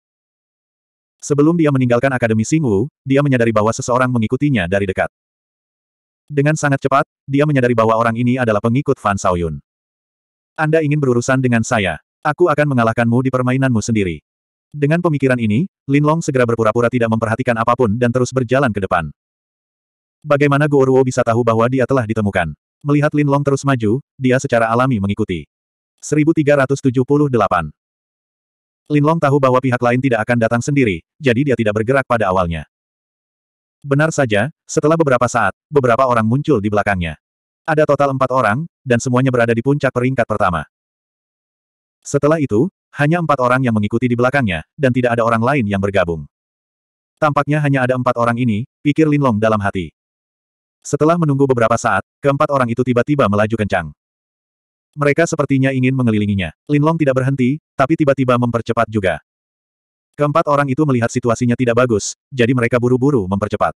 Sebelum dia meninggalkan Akademi Singwu, dia menyadari bahwa seseorang mengikutinya dari dekat. Dengan sangat cepat, dia menyadari bahwa orang ini adalah pengikut Fan Saoyun. Anda ingin berurusan dengan saya. Aku akan mengalahkanmu di permainanmu sendiri. Dengan pemikiran ini, Lin Long segera berpura-pura tidak memperhatikan apapun dan terus berjalan ke depan. Bagaimana Ruo bisa tahu bahwa dia telah ditemukan? Melihat Lin Long terus maju, dia secara alami mengikuti. 1378 Lin Long tahu bahwa pihak lain tidak akan datang sendiri, jadi dia tidak bergerak pada awalnya. Benar saja, setelah beberapa saat, beberapa orang muncul di belakangnya. Ada total empat orang, dan semuanya berada di puncak peringkat pertama. Setelah itu, hanya empat orang yang mengikuti di belakangnya, dan tidak ada orang lain yang bergabung. Tampaknya hanya ada empat orang ini, pikir Linlong dalam hati. Setelah menunggu beberapa saat, keempat orang itu tiba-tiba melaju kencang. Mereka sepertinya ingin mengelilinginya. Linlong tidak berhenti, tapi tiba-tiba mempercepat juga. Keempat orang itu melihat situasinya tidak bagus, jadi mereka buru-buru mempercepat.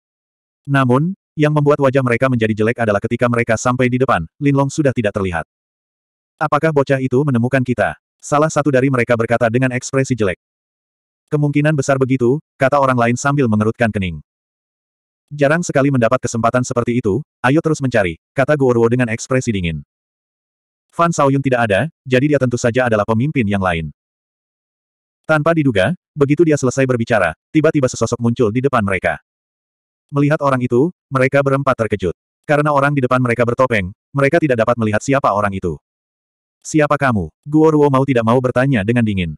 Namun, yang membuat wajah mereka menjadi jelek adalah ketika mereka sampai di depan, Linlong sudah tidak terlihat. Apakah bocah itu menemukan kita? Salah satu dari mereka berkata dengan ekspresi jelek. Kemungkinan besar begitu, kata orang lain sambil mengerutkan kening. Jarang sekali mendapat kesempatan seperti itu, ayo terus mencari, kata Guoruo dengan ekspresi dingin. Fan Saoyun tidak ada, jadi dia tentu saja adalah pemimpin yang lain. Tanpa diduga, begitu dia selesai berbicara, tiba-tiba sesosok muncul di depan mereka. Melihat orang itu, mereka berempat terkejut. Karena orang di depan mereka bertopeng, mereka tidak dapat melihat siapa orang itu. Siapa kamu? Ruo mau tidak mau bertanya dengan dingin.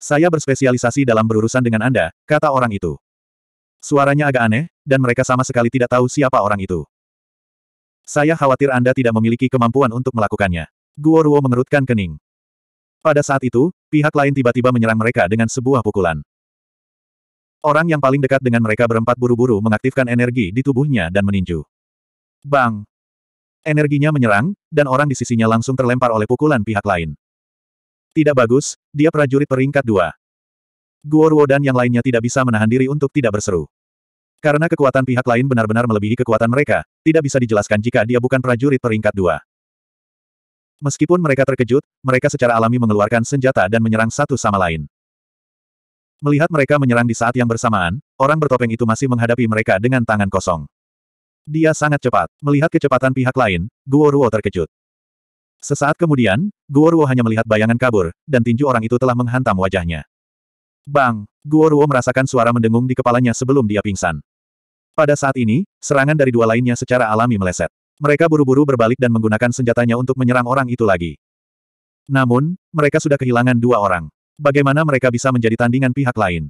Saya berspesialisasi dalam berurusan dengan Anda, kata orang itu. Suaranya agak aneh, dan mereka sama sekali tidak tahu siapa orang itu. Saya khawatir Anda tidak memiliki kemampuan untuk melakukannya. Ruo mengerutkan kening. Pada saat itu, pihak lain tiba-tiba menyerang mereka dengan sebuah pukulan. Orang yang paling dekat dengan mereka berempat buru-buru mengaktifkan energi di tubuhnya dan meninju. Bang! Energinya menyerang, dan orang di sisinya langsung terlempar oleh pukulan pihak lain. Tidak bagus, dia prajurit peringkat dua. Guo Ruo dan yang lainnya tidak bisa menahan diri untuk tidak berseru. Karena kekuatan pihak lain benar-benar melebihi kekuatan mereka, tidak bisa dijelaskan jika dia bukan prajurit peringkat dua. Meskipun mereka terkejut, mereka secara alami mengeluarkan senjata dan menyerang satu sama lain. Melihat mereka menyerang di saat yang bersamaan, orang bertopeng itu masih menghadapi mereka dengan tangan kosong. Dia sangat cepat. Melihat kecepatan pihak lain, Guo Ruo terkejut. Sesaat kemudian, Guo Ruo hanya melihat bayangan kabur, dan tinju orang itu telah menghantam wajahnya. Bang! Guo Ruo merasakan suara mendengung di kepalanya sebelum dia pingsan. Pada saat ini, serangan dari dua lainnya secara alami meleset. Mereka buru-buru berbalik dan menggunakan senjatanya untuk menyerang orang itu lagi. Namun, mereka sudah kehilangan dua orang. Bagaimana mereka bisa menjadi tandingan pihak lain?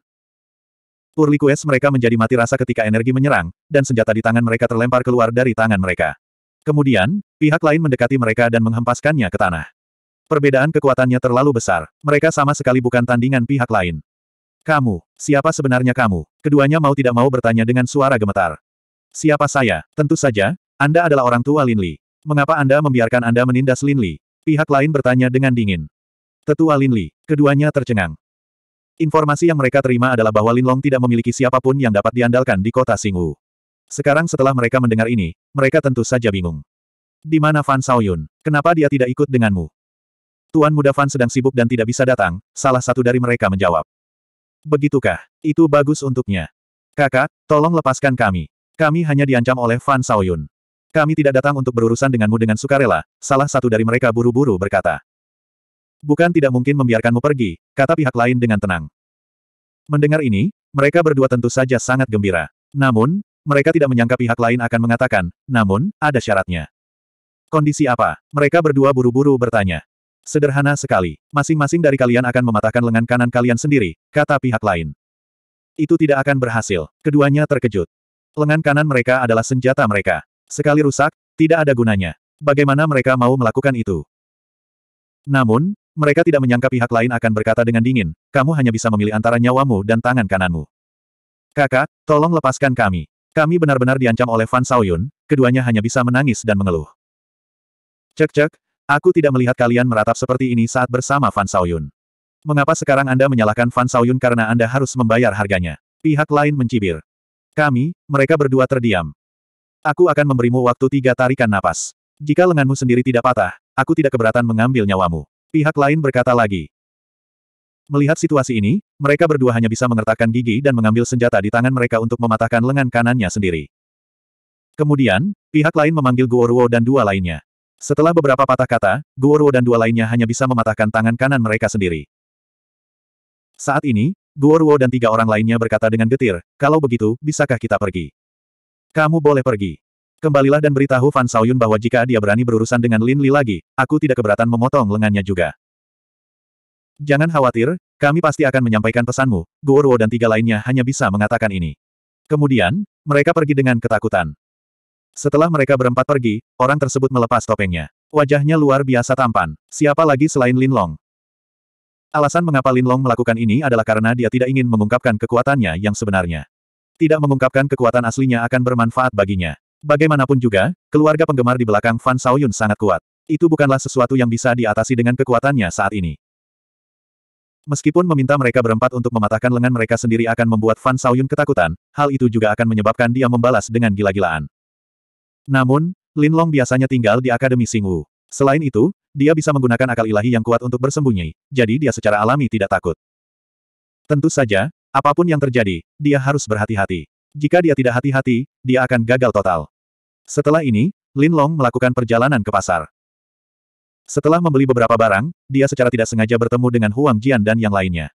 Urlikues mereka menjadi mati rasa ketika energi menyerang, dan senjata di tangan mereka terlempar keluar dari tangan mereka. Kemudian, pihak lain mendekati mereka dan menghempaskannya ke tanah. Perbedaan kekuatannya terlalu besar, mereka sama sekali bukan tandingan pihak lain. Kamu, siapa sebenarnya kamu? Keduanya mau tidak mau bertanya dengan suara gemetar. Siapa saya? Tentu saja, Anda adalah orang tua Linli. Mengapa Anda membiarkan Anda menindas Linli? Pihak lain bertanya dengan dingin. Tetua Linli, keduanya tercengang. Informasi yang mereka terima adalah bahwa Linlong tidak memiliki siapapun yang dapat diandalkan di kota Singwu. Sekarang setelah mereka mendengar ini, mereka tentu saja bingung. Di mana Fan Xiaoyun? Kenapa dia tidak ikut denganmu? Tuan muda Fan sedang sibuk dan tidak bisa datang, salah satu dari mereka menjawab. Begitukah? Itu bagus untuknya. Kakak, tolong lepaskan kami. Kami hanya diancam oleh Fan Xiaoyun. Kami tidak datang untuk berurusan denganmu dengan sukarela, salah satu dari mereka buru-buru berkata. Bukan tidak mungkin membiarkanmu pergi, kata pihak lain dengan tenang. Mendengar ini, mereka berdua tentu saja sangat gembira. Namun, mereka tidak menyangka pihak lain akan mengatakan, namun, ada syaratnya. Kondisi apa? Mereka berdua buru-buru bertanya. Sederhana sekali, masing-masing dari kalian akan mematahkan lengan kanan kalian sendiri, kata pihak lain. Itu tidak akan berhasil. Keduanya terkejut. Lengan kanan mereka adalah senjata mereka. Sekali rusak, tidak ada gunanya. Bagaimana mereka mau melakukan itu? Namun, mereka tidak menyangka pihak lain akan berkata dengan dingin, kamu hanya bisa memilih antara nyawamu dan tangan kananmu. Kakak, tolong lepaskan kami. Kami benar-benar diancam oleh Fan Saoyun, keduanya hanya bisa menangis dan mengeluh. Cek-cek, aku tidak melihat kalian meratap seperti ini saat bersama Fan Saoyun. Mengapa sekarang Anda menyalahkan Fan Saoyun karena Anda harus membayar harganya? Pihak lain mencibir. Kami, mereka berdua terdiam. Aku akan memberimu waktu tiga tarikan napas. Jika lenganmu sendiri tidak patah, aku tidak keberatan mengambil nyawamu. Pihak lain berkata lagi. Melihat situasi ini, mereka berdua hanya bisa mengertakkan gigi dan mengambil senjata di tangan mereka untuk mematahkan lengan kanannya sendiri. Kemudian, pihak lain memanggil Guoruo dan dua lainnya. Setelah beberapa patah kata, Guoruo dan dua lainnya hanya bisa mematahkan tangan kanan mereka sendiri. Saat ini, Guoruo dan tiga orang lainnya berkata dengan getir, kalau begitu, bisakah kita pergi? Kamu boleh pergi. Kembalilah dan beritahu Fan Saoyun bahwa jika dia berani berurusan dengan Lin Li lagi, aku tidak keberatan memotong lengannya juga. Jangan khawatir, kami pasti akan menyampaikan pesanmu, Guo dan tiga lainnya hanya bisa mengatakan ini. Kemudian, mereka pergi dengan ketakutan. Setelah mereka berempat pergi, orang tersebut melepas topengnya. Wajahnya luar biasa tampan. Siapa lagi selain Lin Long? Alasan mengapa Lin Long melakukan ini adalah karena dia tidak ingin mengungkapkan kekuatannya yang sebenarnya. Tidak mengungkapkan kekuatan aslinya akan bermanfaat baginya. Bagaimanapun juga, keluarga penggemar di belakang Fan Xiaoyun sangat kuat. Itu bukanlah sesuatu yang bisa diatasi dengan kekuatannya saat ini. Meskipun meminta mereka berempat untuk mematahkan lengan mereka sendiri akan membuat Fan Xiaoyun ketakutan, hal itu juga akan menyebabkan dia membalas dengan gila-gilaan. Namun, Lin Long biasanya tinggal di Akademi Wu. Selain itu, dia bisa menggunakan akal ilahi yang kuat untuk bersembunyi, jadi dia secara alami tidak takut. Tentu saja, apapun yang terjadi, dia harus berhati-hati. Jika dia tidak hati-hati, dia akan gagal total. Setelah ini, Lin Long melakukan perjalanan ke pasar. Setelah membeli beberapa barang, dia secara tidak sengaja bertemu dengan Huang Jian dan yang lainnya.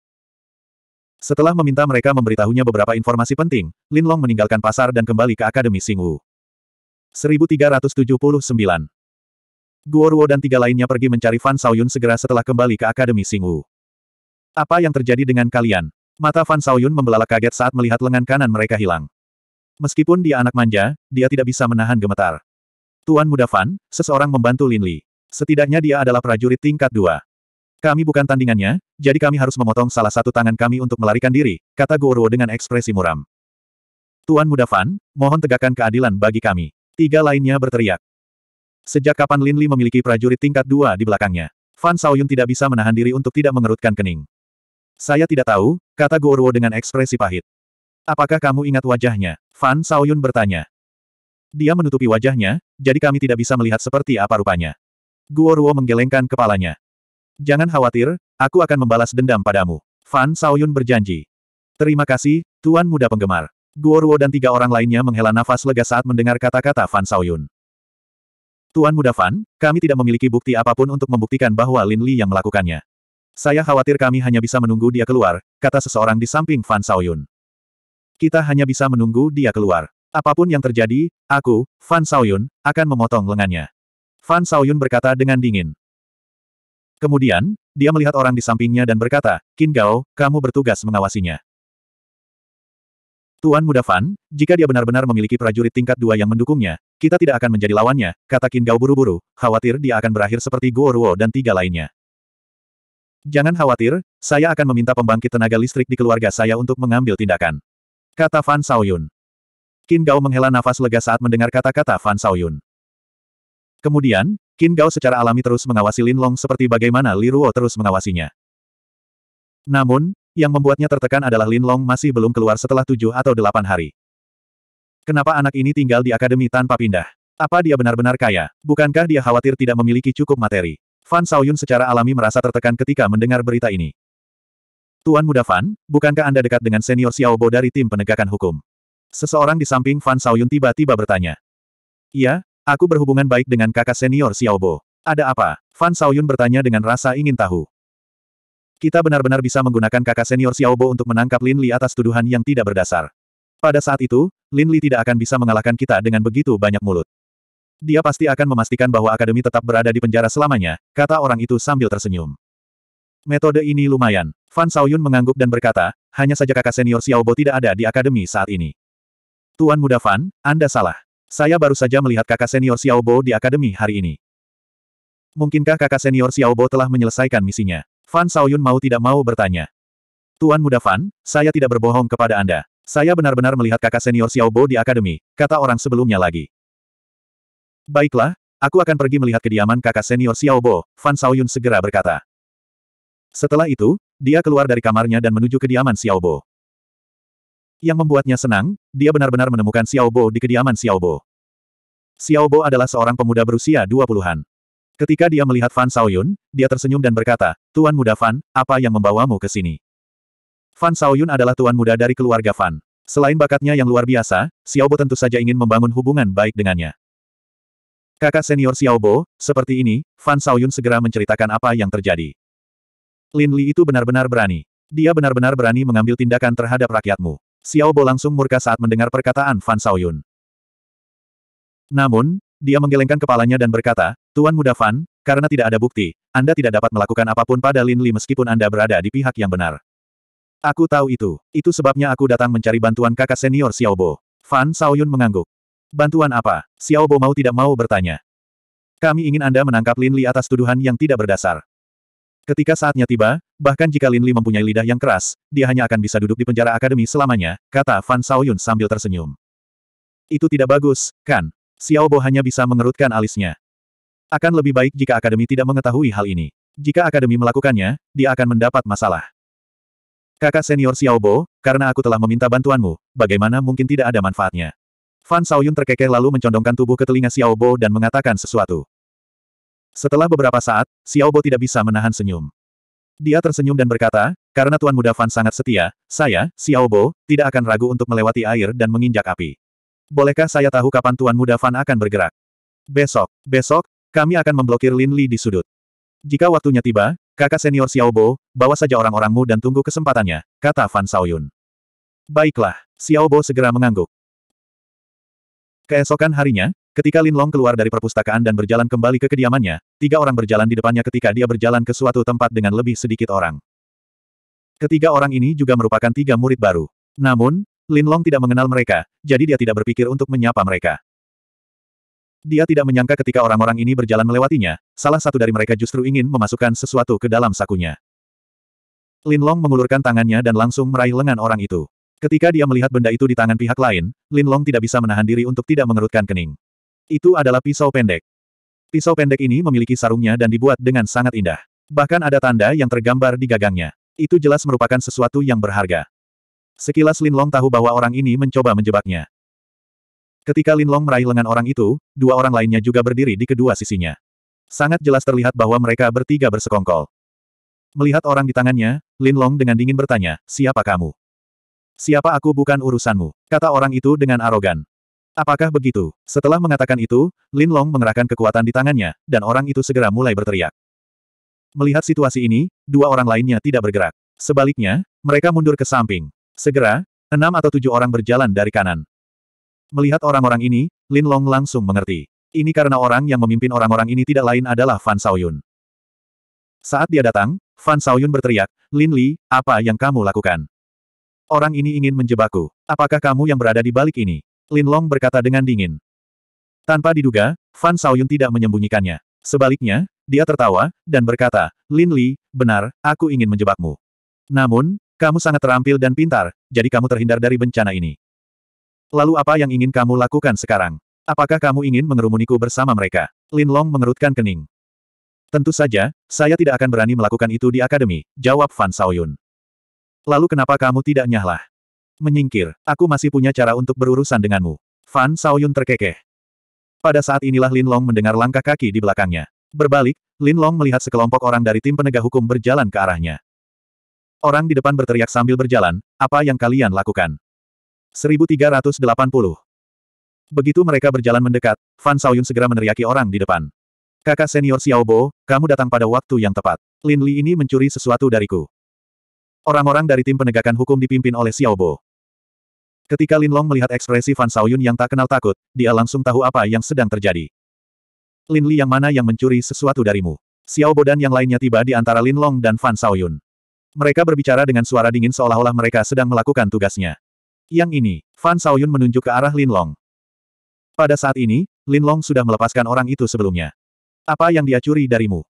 Setelah meminta mereka memberitahunya beberapa informasi penting, Lin Long meninggalkan pasar dan kembali ke Akademi Singwu. 1379 Guo Ruo dan tiga lainnya pergi mencari Fan Saoyun segera setelah kembali ke Akademi Singwu. Apa yang terjadi dengan kalian? Mata Fan Saoyun membelalak kaget saat melihat lengan kanan mereka hilang. Meskipun dia anak manja, dia tidak bisa menahan gemetar. Tuan muda Fan, seseorang membantu Lin Li. Setidaknya dia adalah prajurit tingkat dua. Kami bukan tandingannya, jadi kami harus memotong salah satu tangan kami untuk melarikan diri, kata Goro dengan ekspresi muram. Tuan muda Fan, mohon tegakkan keadilan bagi kami. Tiga lainnya berteriak. Sejak kapan Lin Li memiliki prajurit tingkat dua di belakangnya? Fan Saoyun tidak bisa menahan diri untuk tidak mengerutkan kening. Saya tidak tahu, kata Guoruo dengan ekspresi pahit. Apakah kamu ingat wajahnya? Fan Saoyun bertanya. Dia menutupi wajahnya, jadi kami tidak bisa melihat seperti apa rupanya. Guoruo menggelengkan kepalanya. Jangan khawatir, aku akan membalas dendam padamu. Fan Saoyun berjanji. Terima kasih, Tuan Muda Penggemar. Guoruo dan tiga orang lainnya menghela nafas lega saat mendengar kata-kata Fan Saoyun. Tuan Muda Fan, kami tidak memiliki bukti apapun untuk membuktikan bahwa Lin Li yang melakukannya. Saya khawatir kami hanya bisa menunggu dia keluar, kata seseorang di samping Fan Saoyun. Kita hanya bisa menunggu dia keluar. Apapun yang terjadi, aku, Fan Saoyun, akan memotong lengannya. Fan Saoyun berkata dengan dingin. Kemudian, dia melihat orang di sampingnya dan berkata, "Kin Gao, kamu bertugas mengawasinya. Tuan Muda Fan, jika dia benar-benar memiliki prajurit tingkat dua yang mendukungnya, kita tidak akan menjadi lawannya, kata Kin Gao buru-buru, khawatir dia akan berakhir seperti Guo Ruo dan tiga lainnya. Jangan khawatir, saya akan meminta pembangkit tenaga listrik di keluarga saya untuk mengambil tindakan. Kata Fan Saoyun. Qin Gao menghela nafas lega saat mendengar kata-kata Fan Saoyun. Kemudian, Qin Gao secara alami terus mengawasi Lin Long seperti bagaimana Li Ruo terus mengawasinya. Namun, yang membuatnya tertekan adalah Lin Long masih belum keluar setelah tujuh atau delapan hari. Kenapa anak ini tinggal di akademi tanpa pindah? Apa dia benar-benar kaya? Bukankah dia khawatir tidak memiliki cukup materi? Fan Saoyun secara alami merasa tertekan ketika mendengar berita ini. Tuan muda Fan, bukankah Anda dekat dengan senior Xiaobo dari tim penegakan hukum? Seseorang di samping Fan Saoyun tiba-tiba bertanya. Iya, aku berhubungan baik dengan kakak senior Xiaobo. Ada apa? Fan Saoyun bertanya dengan rasa ingin tahu. Kita benar-benar bisa menggunakan kakak senior Xiaobo untuk menangkap Lin Li atas tuduhan yang tidak berdasar. Pada saat itu, Lin Li tidak akan bisa mengalahkan kita dengan begitu banyak mulut. Dia pasti akan memastikan bahwa akademi tetap berada di penjara selamanya, kata orang itu sambil tersenyum. Metode ini lumayan. Fan Saoyun mengangguk dan berkata, hanya saja kakak senior Xiaobo tidak ada di akademi saat ini. Tuan muda Fan, Anda salah. Saya baru saja melihat kakak senior Xiaobo di akademi hari ini. Mungkinkah kakak senior Xiaobo telah menyelesaikan misinya? Fan Saoyun mau tidak mau bertanya. Tuan muda Fan, saya tidak berbohong kepada Anda. Saya benar-benar melihat kakak senior Xiaobo di akademi, kata orang sebelumnya lagi. Baiklah, aku akan pergi melihat kediaman kakak senior Xiaobo, Fan Saoyun segera berkata. Setelah itu, dia keluar dari kamarnya dan menuju kediaman Xiaobo. Yang membuatnya senang, dia benar-benar menemukan Xiaobo di kediaman Xiaobo. Xiaobo adalah seorang pemuda berusia 20-an. Ketika dia melihat Fan Saoyun, dia tersenyum dan berkata, Tuan muda Fan, apa yang membawamu ke sini? Fan Saoyun adalah tuan muda dari keluarga Fan. Selain bakatnya yang luar biasa, Xiaobo tentu saja ingin membangun hubungan baik dengannya. Kakak senior Xiao Bo, seperti ini, Fan Xiaoyun segera menceritakan apa yang terjadi. Lin Li itu benar-benar berani. Dia benar-benar berani mengambil tindakan terhadap rakyatmu. Xiao Bo langsung murka saat mendengar perkataan Fan Xiaoyun. Namun, dia menggelengkan kepalanya dan berkata, Tuan Muda Fan, karena tidak ada bukti, Anda tidak dapat melakukan apapun pada Lin Li meskipun Anda berada di pihak yang benar. Aku tahu itu. Itu sebabnya aku datang mencari bantuan kakak senior Xiao Bo. Fan Xiaoyun mengangguk. Bantuan apa? Xiao Bo mau tidak mau bertanya. Kami ingin Anda menangkap Lin Li atas tuduhan yang tidak berdasar. Ketika saatnya tiba, bahkan jika Lin Li mempunyai lidah yang keras, dia hanya akan bisa duduk di penjara akademi selamanya, kata Fan Shaoyun sambil tersenyum. Itu tidak bagus, kan? Xiao Bo hanya bisa mengerutkan alisnya. Akan lebih baik jika akademi tidak mengetahui hal ini. Jika akademi melakukannya, dia akan mendapat masalah. Kakak senior Xiao Bo, karena aku telah meminta bantuanmu, bagaimana mungkin tidak ada manfaatnya? Fan Saoyun terkekeh lalu mencondongkan tubuh ke telinga Xiao Bo dan mengatakan sesuatu. Setelah beberapa saat, Xiao Bo tidak bisa menahan senyum. Dia tersenyum dan berkata, karena Tuan Muda Fan sangat setia, saya, Xiao Bo, tidak akan ragu untuk melewati air dan menginjak api. Bolehkah saya tahu kapan Tuan Muda Fan akan bergerak? Besok, besok, kami akan memblokir Lin Li di sudut. Jika waktunya tiba, kakak senior Xiao Bo, bawa saja orang-orangmu dan tunggu kesempatannya, kata Fan Saoyun. Baiklah, Xiao Bo segera mengangguk. Keesokan harinya, ketika Lin Long keluar dari perpustakaan dan berjalan kembali ke kediamannya, tiga orang berjalan di depannya ketika dia berjalan ke suatu tempat dengan lebih sedikit orang. Ketiga orang ini juga merupakan tiga murid baru. Namun, Lin Long tidak mengenal mereka, jadi dia tidak berpikir untuk menyapa mereka. Dia tidak menyangka ketika orang-orang ini berjalan melewatinya, salah satu dari mereka justru ingin memasukkan sesuatu ke dalam sakunya. Lin Long mengulurkan tangannya dan langsung meraih lengan orang itu. Ketika dia melihat benda itu di tangan pihak lain, Lin Long tidak bisa menahan diri untuk tidak mengerutkan kening. Itu adalah pisau pendek. Pisau pendek ini memiliki sarungnya dan dibuat dengan sangat indah. Bahkan ada tanda yang tergambar di gagangnya. Itu jelas merupakan sesuatu yang berharga. Sekilas Lin Long tahu bahwa orang ini mencoba menjebaknya. Ketika Lin Long meraih lengan orang itu, dua orang lainnya juga berdiri di kedua sisinya. Sangat jelas terlihat bahwa mereka bertiga bersekongkol. Melihat orang di tangannya, Lin Long dengan dingin bertanya, siapa kamu? Siapa aku bukan urusanmu, kata orang itu dengan arogan. Apakah begitu? Setelah mengatakan itu, Lin Long mengerahkan kekuatan di tangannya, dan orang itu segera mulai berteriak. Melihat situasi ini, dua orang lainnya tidak bergerak. Sebaliknya, mereka mundur ke samping. Segera, enam atau tujuh orang berjalan dari kanan. Melihat orang-orang ini, Lin Long langsung mengerti. Ini karena orang yang memimpin orang-orang ini tidak lain adalah Fan Xiaoyun. Saat dia datang, Fan Xiaoyun berteriak, Lin Li, apa yang kamu lakukan? Orang ini ingin menjebakku. Apakah kamu yang berada di balik ini? Lin Long berkata dengan dingin. Tanpa diduga, Fan Saoyun tidak menyembunyikannya. Sebaliknya, dia tertawa, dan berkata, Lin Li, benar, aku ingin menjebakmu. Namun, kamu sangat terampil dan pintar, jadi kamu terhindar dari bencana ini. Lalu apa yang ingin kamu lakukan sekarang? Apakah kamu ingin mengerumuniku bersama mereka? Lin Long mengerutkan kening. Tentu saja, saya tidak akan berani melakukan itu di akademi, jawab Fan Saoyun. Lalu kenapa kamu tidak nyahlah? Menyingkir, aku masih punya cara untuk berurusan denganmu. Fan Saoyun terkekeh. Pada saat inilah Lin Long mendengar langkah kaki di belakangnya. Berbalik, Lin Long melihat sekelompok orang dari tim penegak hukum berjalan ke arahnya. Orang di depan berteriak sambil berjalan, apa yang kalian lakukan? 1380. Begitu mereka berjalan mendekat, Fan Saoyun segera meneriaki orang di depan. Kakak senior Xiaobo, kamu datang pada waktu yang tepat. Lin Li ini mencuri sesuatu dariku. Orang-orang dari tim penegakan hukum dipimpin oleh Xiao Bo. Ketika Lin Long melihat ekspresi Fan Xiaoyun yang tak kenal takut, dia langsung tahu apa yang sedang terjadi. Lin Li yang mana yang mencuri sesuatu darimu? Xiao Bo dan yang lainnya tiba di antara Lin Long dan Fan Xiaoyun. Mereka berbicara dengan suara dingin seolah-olah mereka sedang melakukan tugasnya. Yang ini, Fan Xiaoyun menunjuk ke arah Lin Long. Pada saat ini, Lin Long sudah melepaskan orang itu sebelumnya. Apa yang dia curi darimu?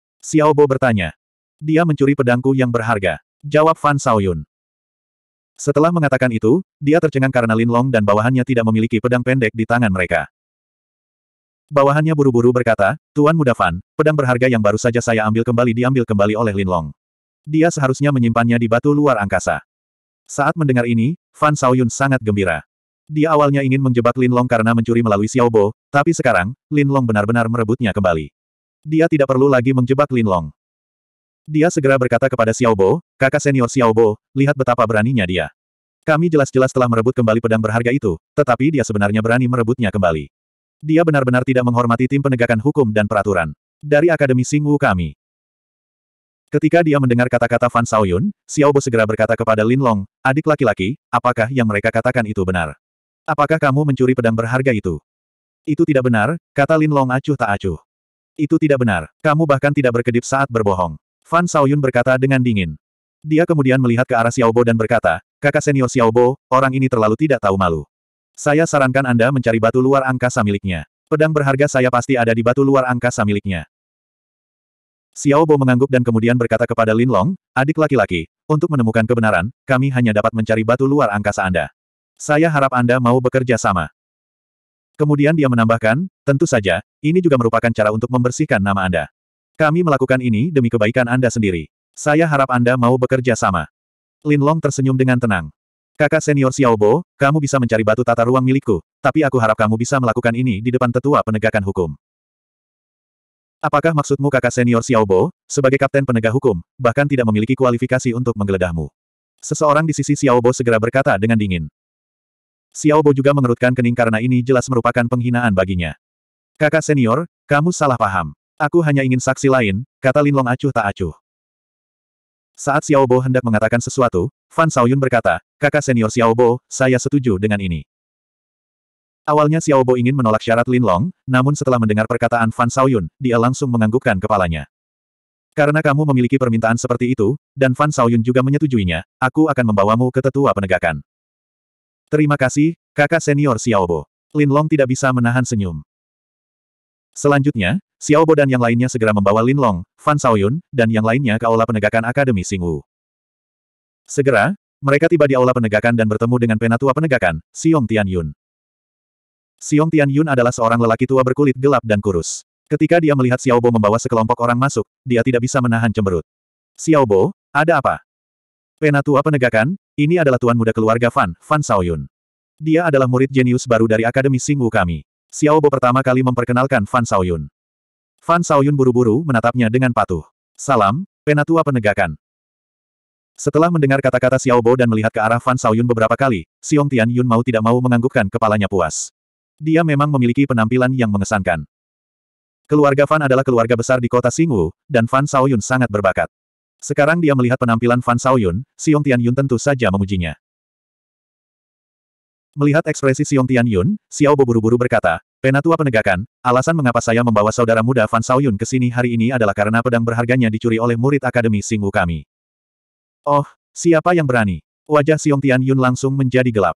Bo bertanya. Dia mencuri pedangku yang berharga. Jawab Fan Saoyun. Setelah mengatakan itu, dia tercengang karena Lin Long dan bawahannya tidak memiliki pedang pendek di tangan mereka. Bawahannya buru-buru berkata, Tuan Muda Fan, pedang berharga yang baru saja saya ambil kembali diambil kembali oleh Lin Long. Dia seharusnya menyimpannya di batu luar angkasa. Saat mendengar ini, Fan Saoyun sangat gembira. Dia awalnya ingin menjebak Lin Long karena mencuri melalui Xiao Bo, tapi sekarang, Lin Long benar-benar merebutnya kembali. Dia tidak perlu lagi menjebak Lin Long. Dia segera berkata kepada Xiao Bo, kakak senior Bo, lihat betapa beraninya dia. Kami jelas-jelas telah merebut kembali pedang berharga itu, tetapi dia sebenarnya berani merebutnya kembali. Dia benar-benar tidak menghormati tim penegakan hukum dan peraturan. Dari Akademi Singwu kami. Ketika dia mendengar kata-kata Fan Xiaoyun, Bo segera berkata kepada Lin Long, adik laki-laki, apakah yang mereka katakan itu benar? Apakah kamu mencuri pedang berharga itu? Itu tidak benar, kata Lin Long acuh tak acuh. Itu tidak benar, kamu bahkan tidak berkedip saat berbohong. Fan Saoyun berkata dengan dingin. Dia kemudian melihat ke arah Xiaobo dan berkata, kakak senior Xiaobo, orang ini terlalu tidak tahu malu. Saya sarankan Anda mencari batu luar angkasa miliknya. Pedang berharga saya pasti ada di batu luar angkasa miliknya. Xiaobo mengangguk dan kemudian berkata kepada Lin Long, adik laki-laki, untuk menemukan kebenaran, kami hanya dapat mencari batu luar angkasa Anda. Saya harap Anda mau bekerja sama. Kemudian dia menambahkan, tentu saja, ini juga merupakan cara untuk membersihkan nama Anda. Kami melakukan ini demi kebaikan Anda sendiri. Saya harap Anda mau bekerja sama. Lin Long tersenyum dengan tenang. Kakak senior Xiaobo, kamu bisa mencari batu tata ruang milikku, tapi aku harap kamu bisa melakukan ini di depan tetua penegakan hukum. Apakah maksudmu kakak senior Xiaobo, sebagai kapten penegak hukum, bahkan tidak memiliki kualifikasi untuk menggeledahmu? Seseorang di sisi Xiaobo segera berkata dengan dingin. Xiaobo juga mengerutkan kening karena ini jelas merupakan penghinaan baginya. Kakak senior, kamu salah paham. Aku hanya ingin saksi lain, kata Linlong acuh tak acuh. Saat Xiaobo hendak mengatakan sesuatu, Fan Xiaoyun berkata, kakak senior Xiaobo, saya setuju dengan ini. Awalnya Xiaobo ingin menolak syarat Linlong, namun setelah mendengar perkataan Fan Xiaoyun, dia langsung menganggukkan kepalanya. Karena kamu memiliki permintaan seperti itu, dan Fan Xiaoyun juga menyetujuinya, aku akan membawamu ke tetua penegakan. Terima kasih, kakak senior Xiaobo. Linlong tidak bisa menahan senyum. Selanjutnya, Xiaobo dan yang lainnya segera membawa Lin Long, Fan Xiaoyun, dan yang lainnya ke Aula Penegakan Akademi Singwu. Segera, mereka tiba di Aula Penegakan dan bertemu dengan Penatua Penegakan, Xiong Tianyun. Xiong Tianyun adalah seorang lelaki tua berkulit gelap dan kurus. Ketika dia melihat Xiaobo membawa sekelompok orang masuk, dia tidak bisa menahan cemberut. Xiaobo, ada apa? Penatua Penegakan, ini adalah tuan muda keluarga Fan, Fan Xiaoyun. Dia adalah murid jenius baru dari Akademi Singwu kami. Xiaobo pertama kali memperkenalkan Fan Xiaoyun. Fan Saoyun buru-buru menatapnya dengan patuh. Salam, Penatua Penegakan. Setelah mendengar kata-kata Xiao Bo dan melihat ke arah Fan Saoyun beberapa kali, Xiong Tian Yun mau tidak mau menganggukkan kepalanya puas. Dia memang memiliki penampilan yang mengesankan. Keluarga Fan adalah keluarga besar di kota Singwu, dan Fan Saoyun sangat berbakat. Sekarang dia melihat penampilan Fan Saoyun, Xiong Tian Yun tentu saja memujinya. Melihat ekspresi Xiong Tian Yun, Xiao Bo buru-buru berkata, Penatua penegakan, alasan mengapa saya membawa saudara muda Fan Xiaoyun ke sini hari ini adalah karena pedang berharganya dicuri oleh murid Akademi Singwu kami. Oh, siapa yang berani? Wajah Xiong Tian Yun langsung menjadi gelap.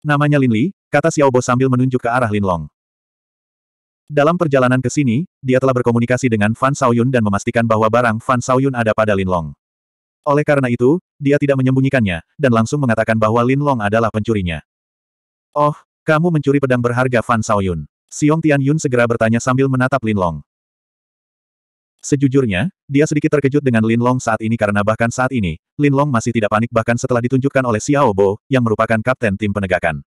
Namanya Lin Li, kata Xiao Bo sambil menunjuk ke arah Lin Long. Dalam perjalanan ke sini, dia telah berkomunikasi dengan Fan Xiaoyun dan memastikan bahwa barang Fan Xiaoyun ada pada Lin Long. Oleh karena itu, dia tidak menyembunyikannya, dan langsung mengatakan bahwa Lin Long adalah pencurinya. Oh, kamu mencuri pedang berharga Fan Xiaoyun. Tian Tianyun segera bertanya sambil menatap Lin Long. Sejujurnya, dia sedikit terkejut dengan Lin Long saat ini karena bahkan saat ini, Lin Long masih tidak panik bahkan setelah ditunjukkan oleh Xiao Bo, yang merupakan kapten tim penegakan.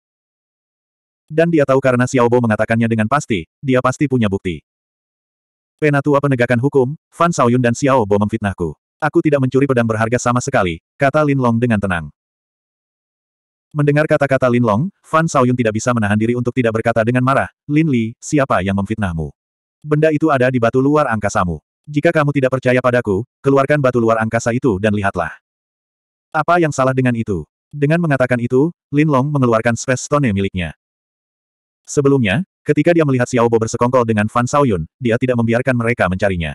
Dan dia tahu karena Xiao Bo mengatakannya dengan pasti, dia pasti punya bukti. Penatua penegakan hukum, Fan Xiaoyun dan Xiao Bo memfitnahku. Aku tidak mencuri pedang berharga sama sekali, kata Lin Long dengan tenang. Mendengar kata-kata Lin Long, Fan Saoyun tidak bisa menahan diri untuk tidak berkata dengan marah, Lin Li, siapa yang memfitnahmu? Benda itu ada di batu luar angkasamu. Jika kamu tidak percaya padaku, keluarkan batu luar angkasa itu dan lihatlah. Apa yang salah dengan itu? Dengan mengatakan itu, Lin Long mengeluarkan Space Stone miliknya. Sebelumnya, ketika dia melihat Xiao Bo bersekongkol dengan Fan Saoyun, dia tidak membiarkan mereka mencarinya.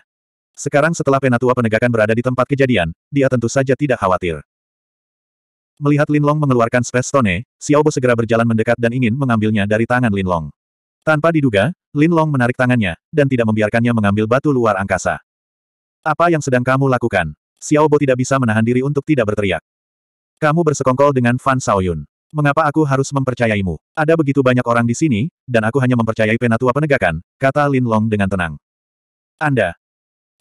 Sekarang setelah penatua penegakan berada di tempat kejadian, dia tentu saja tidak khawatir. Melihat Linlong mengeluarkan Space Stone, Bo segera berjalan mendekat dan ingin mengambilnya dari tangan Linlong. Tanpa diduga, Linlong menarik tangannya, dan tidak membiarkannya mengambil batu luar angkasa. Apa yang sedang kamu lakukan? Xiao Bo tidak bisa menahan diri untuk tidak berteriak. Kamu bersekongkol dengan Fan Xiaoyun. Mengapa aku harus mempercayaimu? Ada begitu banyak orang di sini, dan aku hanya mempercayai penatua penegakan, kata Linlong dengan tenang. Anda.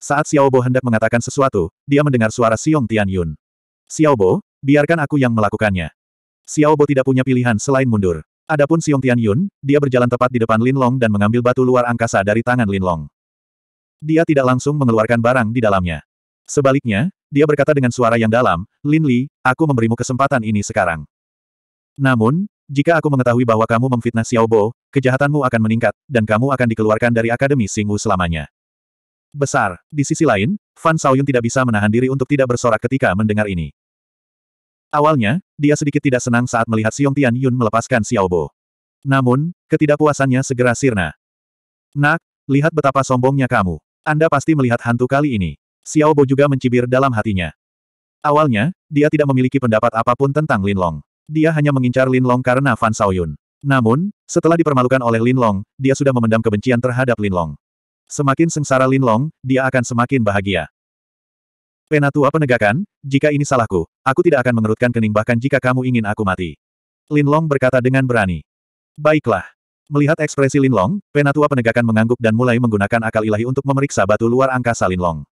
Saat Xiao Bo hendak mengatakan sesuatu, dia mendengar suara Xiong Tianyun. Bo biarkan aku yang melakukannya. Xiao Bo tidak punya pilihan selain mundur. Adapun Xiong Tian Yun, dia berjalan tepat di depan Lin Long dan mengambil batu luar angkasa dari tangan Lin Long. Dia tidak langsung mengeluarkan barang di dalamnya. Sebaliknya, dia berkata dengan suara yang dalam, Lin Li, aku memberimu kesempatan ini sekarang. Namun, jika aku mengetahui bahwa kamu memfitnah Xiao Bo, kejahatanmu akan meningkat, dan kamu akan dikeluarkan dari Akademi Singwu selamanya. Besar. Di sisi lain, Fan Saoyun tidak bisa menahan diri untuk tidak bersorak ketika mendengar ini. Awalnya, dia sedikit tidak senang saat melihat Xiong Tian Yun melepaskan Bo. Namun, ketidakpuasannya segera sirna. Nak, lihat betapa sombongnya kamu. Anda pasti melihat hantu kali ini. Xiao Bo juga mencibir dalam hatinya. Awalnya, dia tidak memiliki pendapat apapun tentang Lin Long. Dia hanya mengincar Lin Long karena Fan Xiaoyun. Namun, setelah dipermalukan oleh Lin Long, dia sudah memendam kebencian terhadap Lin Long. Semakin sengsara Lin Long, dia akan semakin bahagia. Penatua penegakan, jika ini salahku, aku tidak akan mengerutkan kening bahkan jika kamu ingin aku mati. Lin Long berkata dengan berani. Baiklah. Melihat ekspresi Lin Long, penatua penegakan mengangguk dan mulai menggunakan akal ilahi untuk memeriksa batu luar angkasa Lin Long.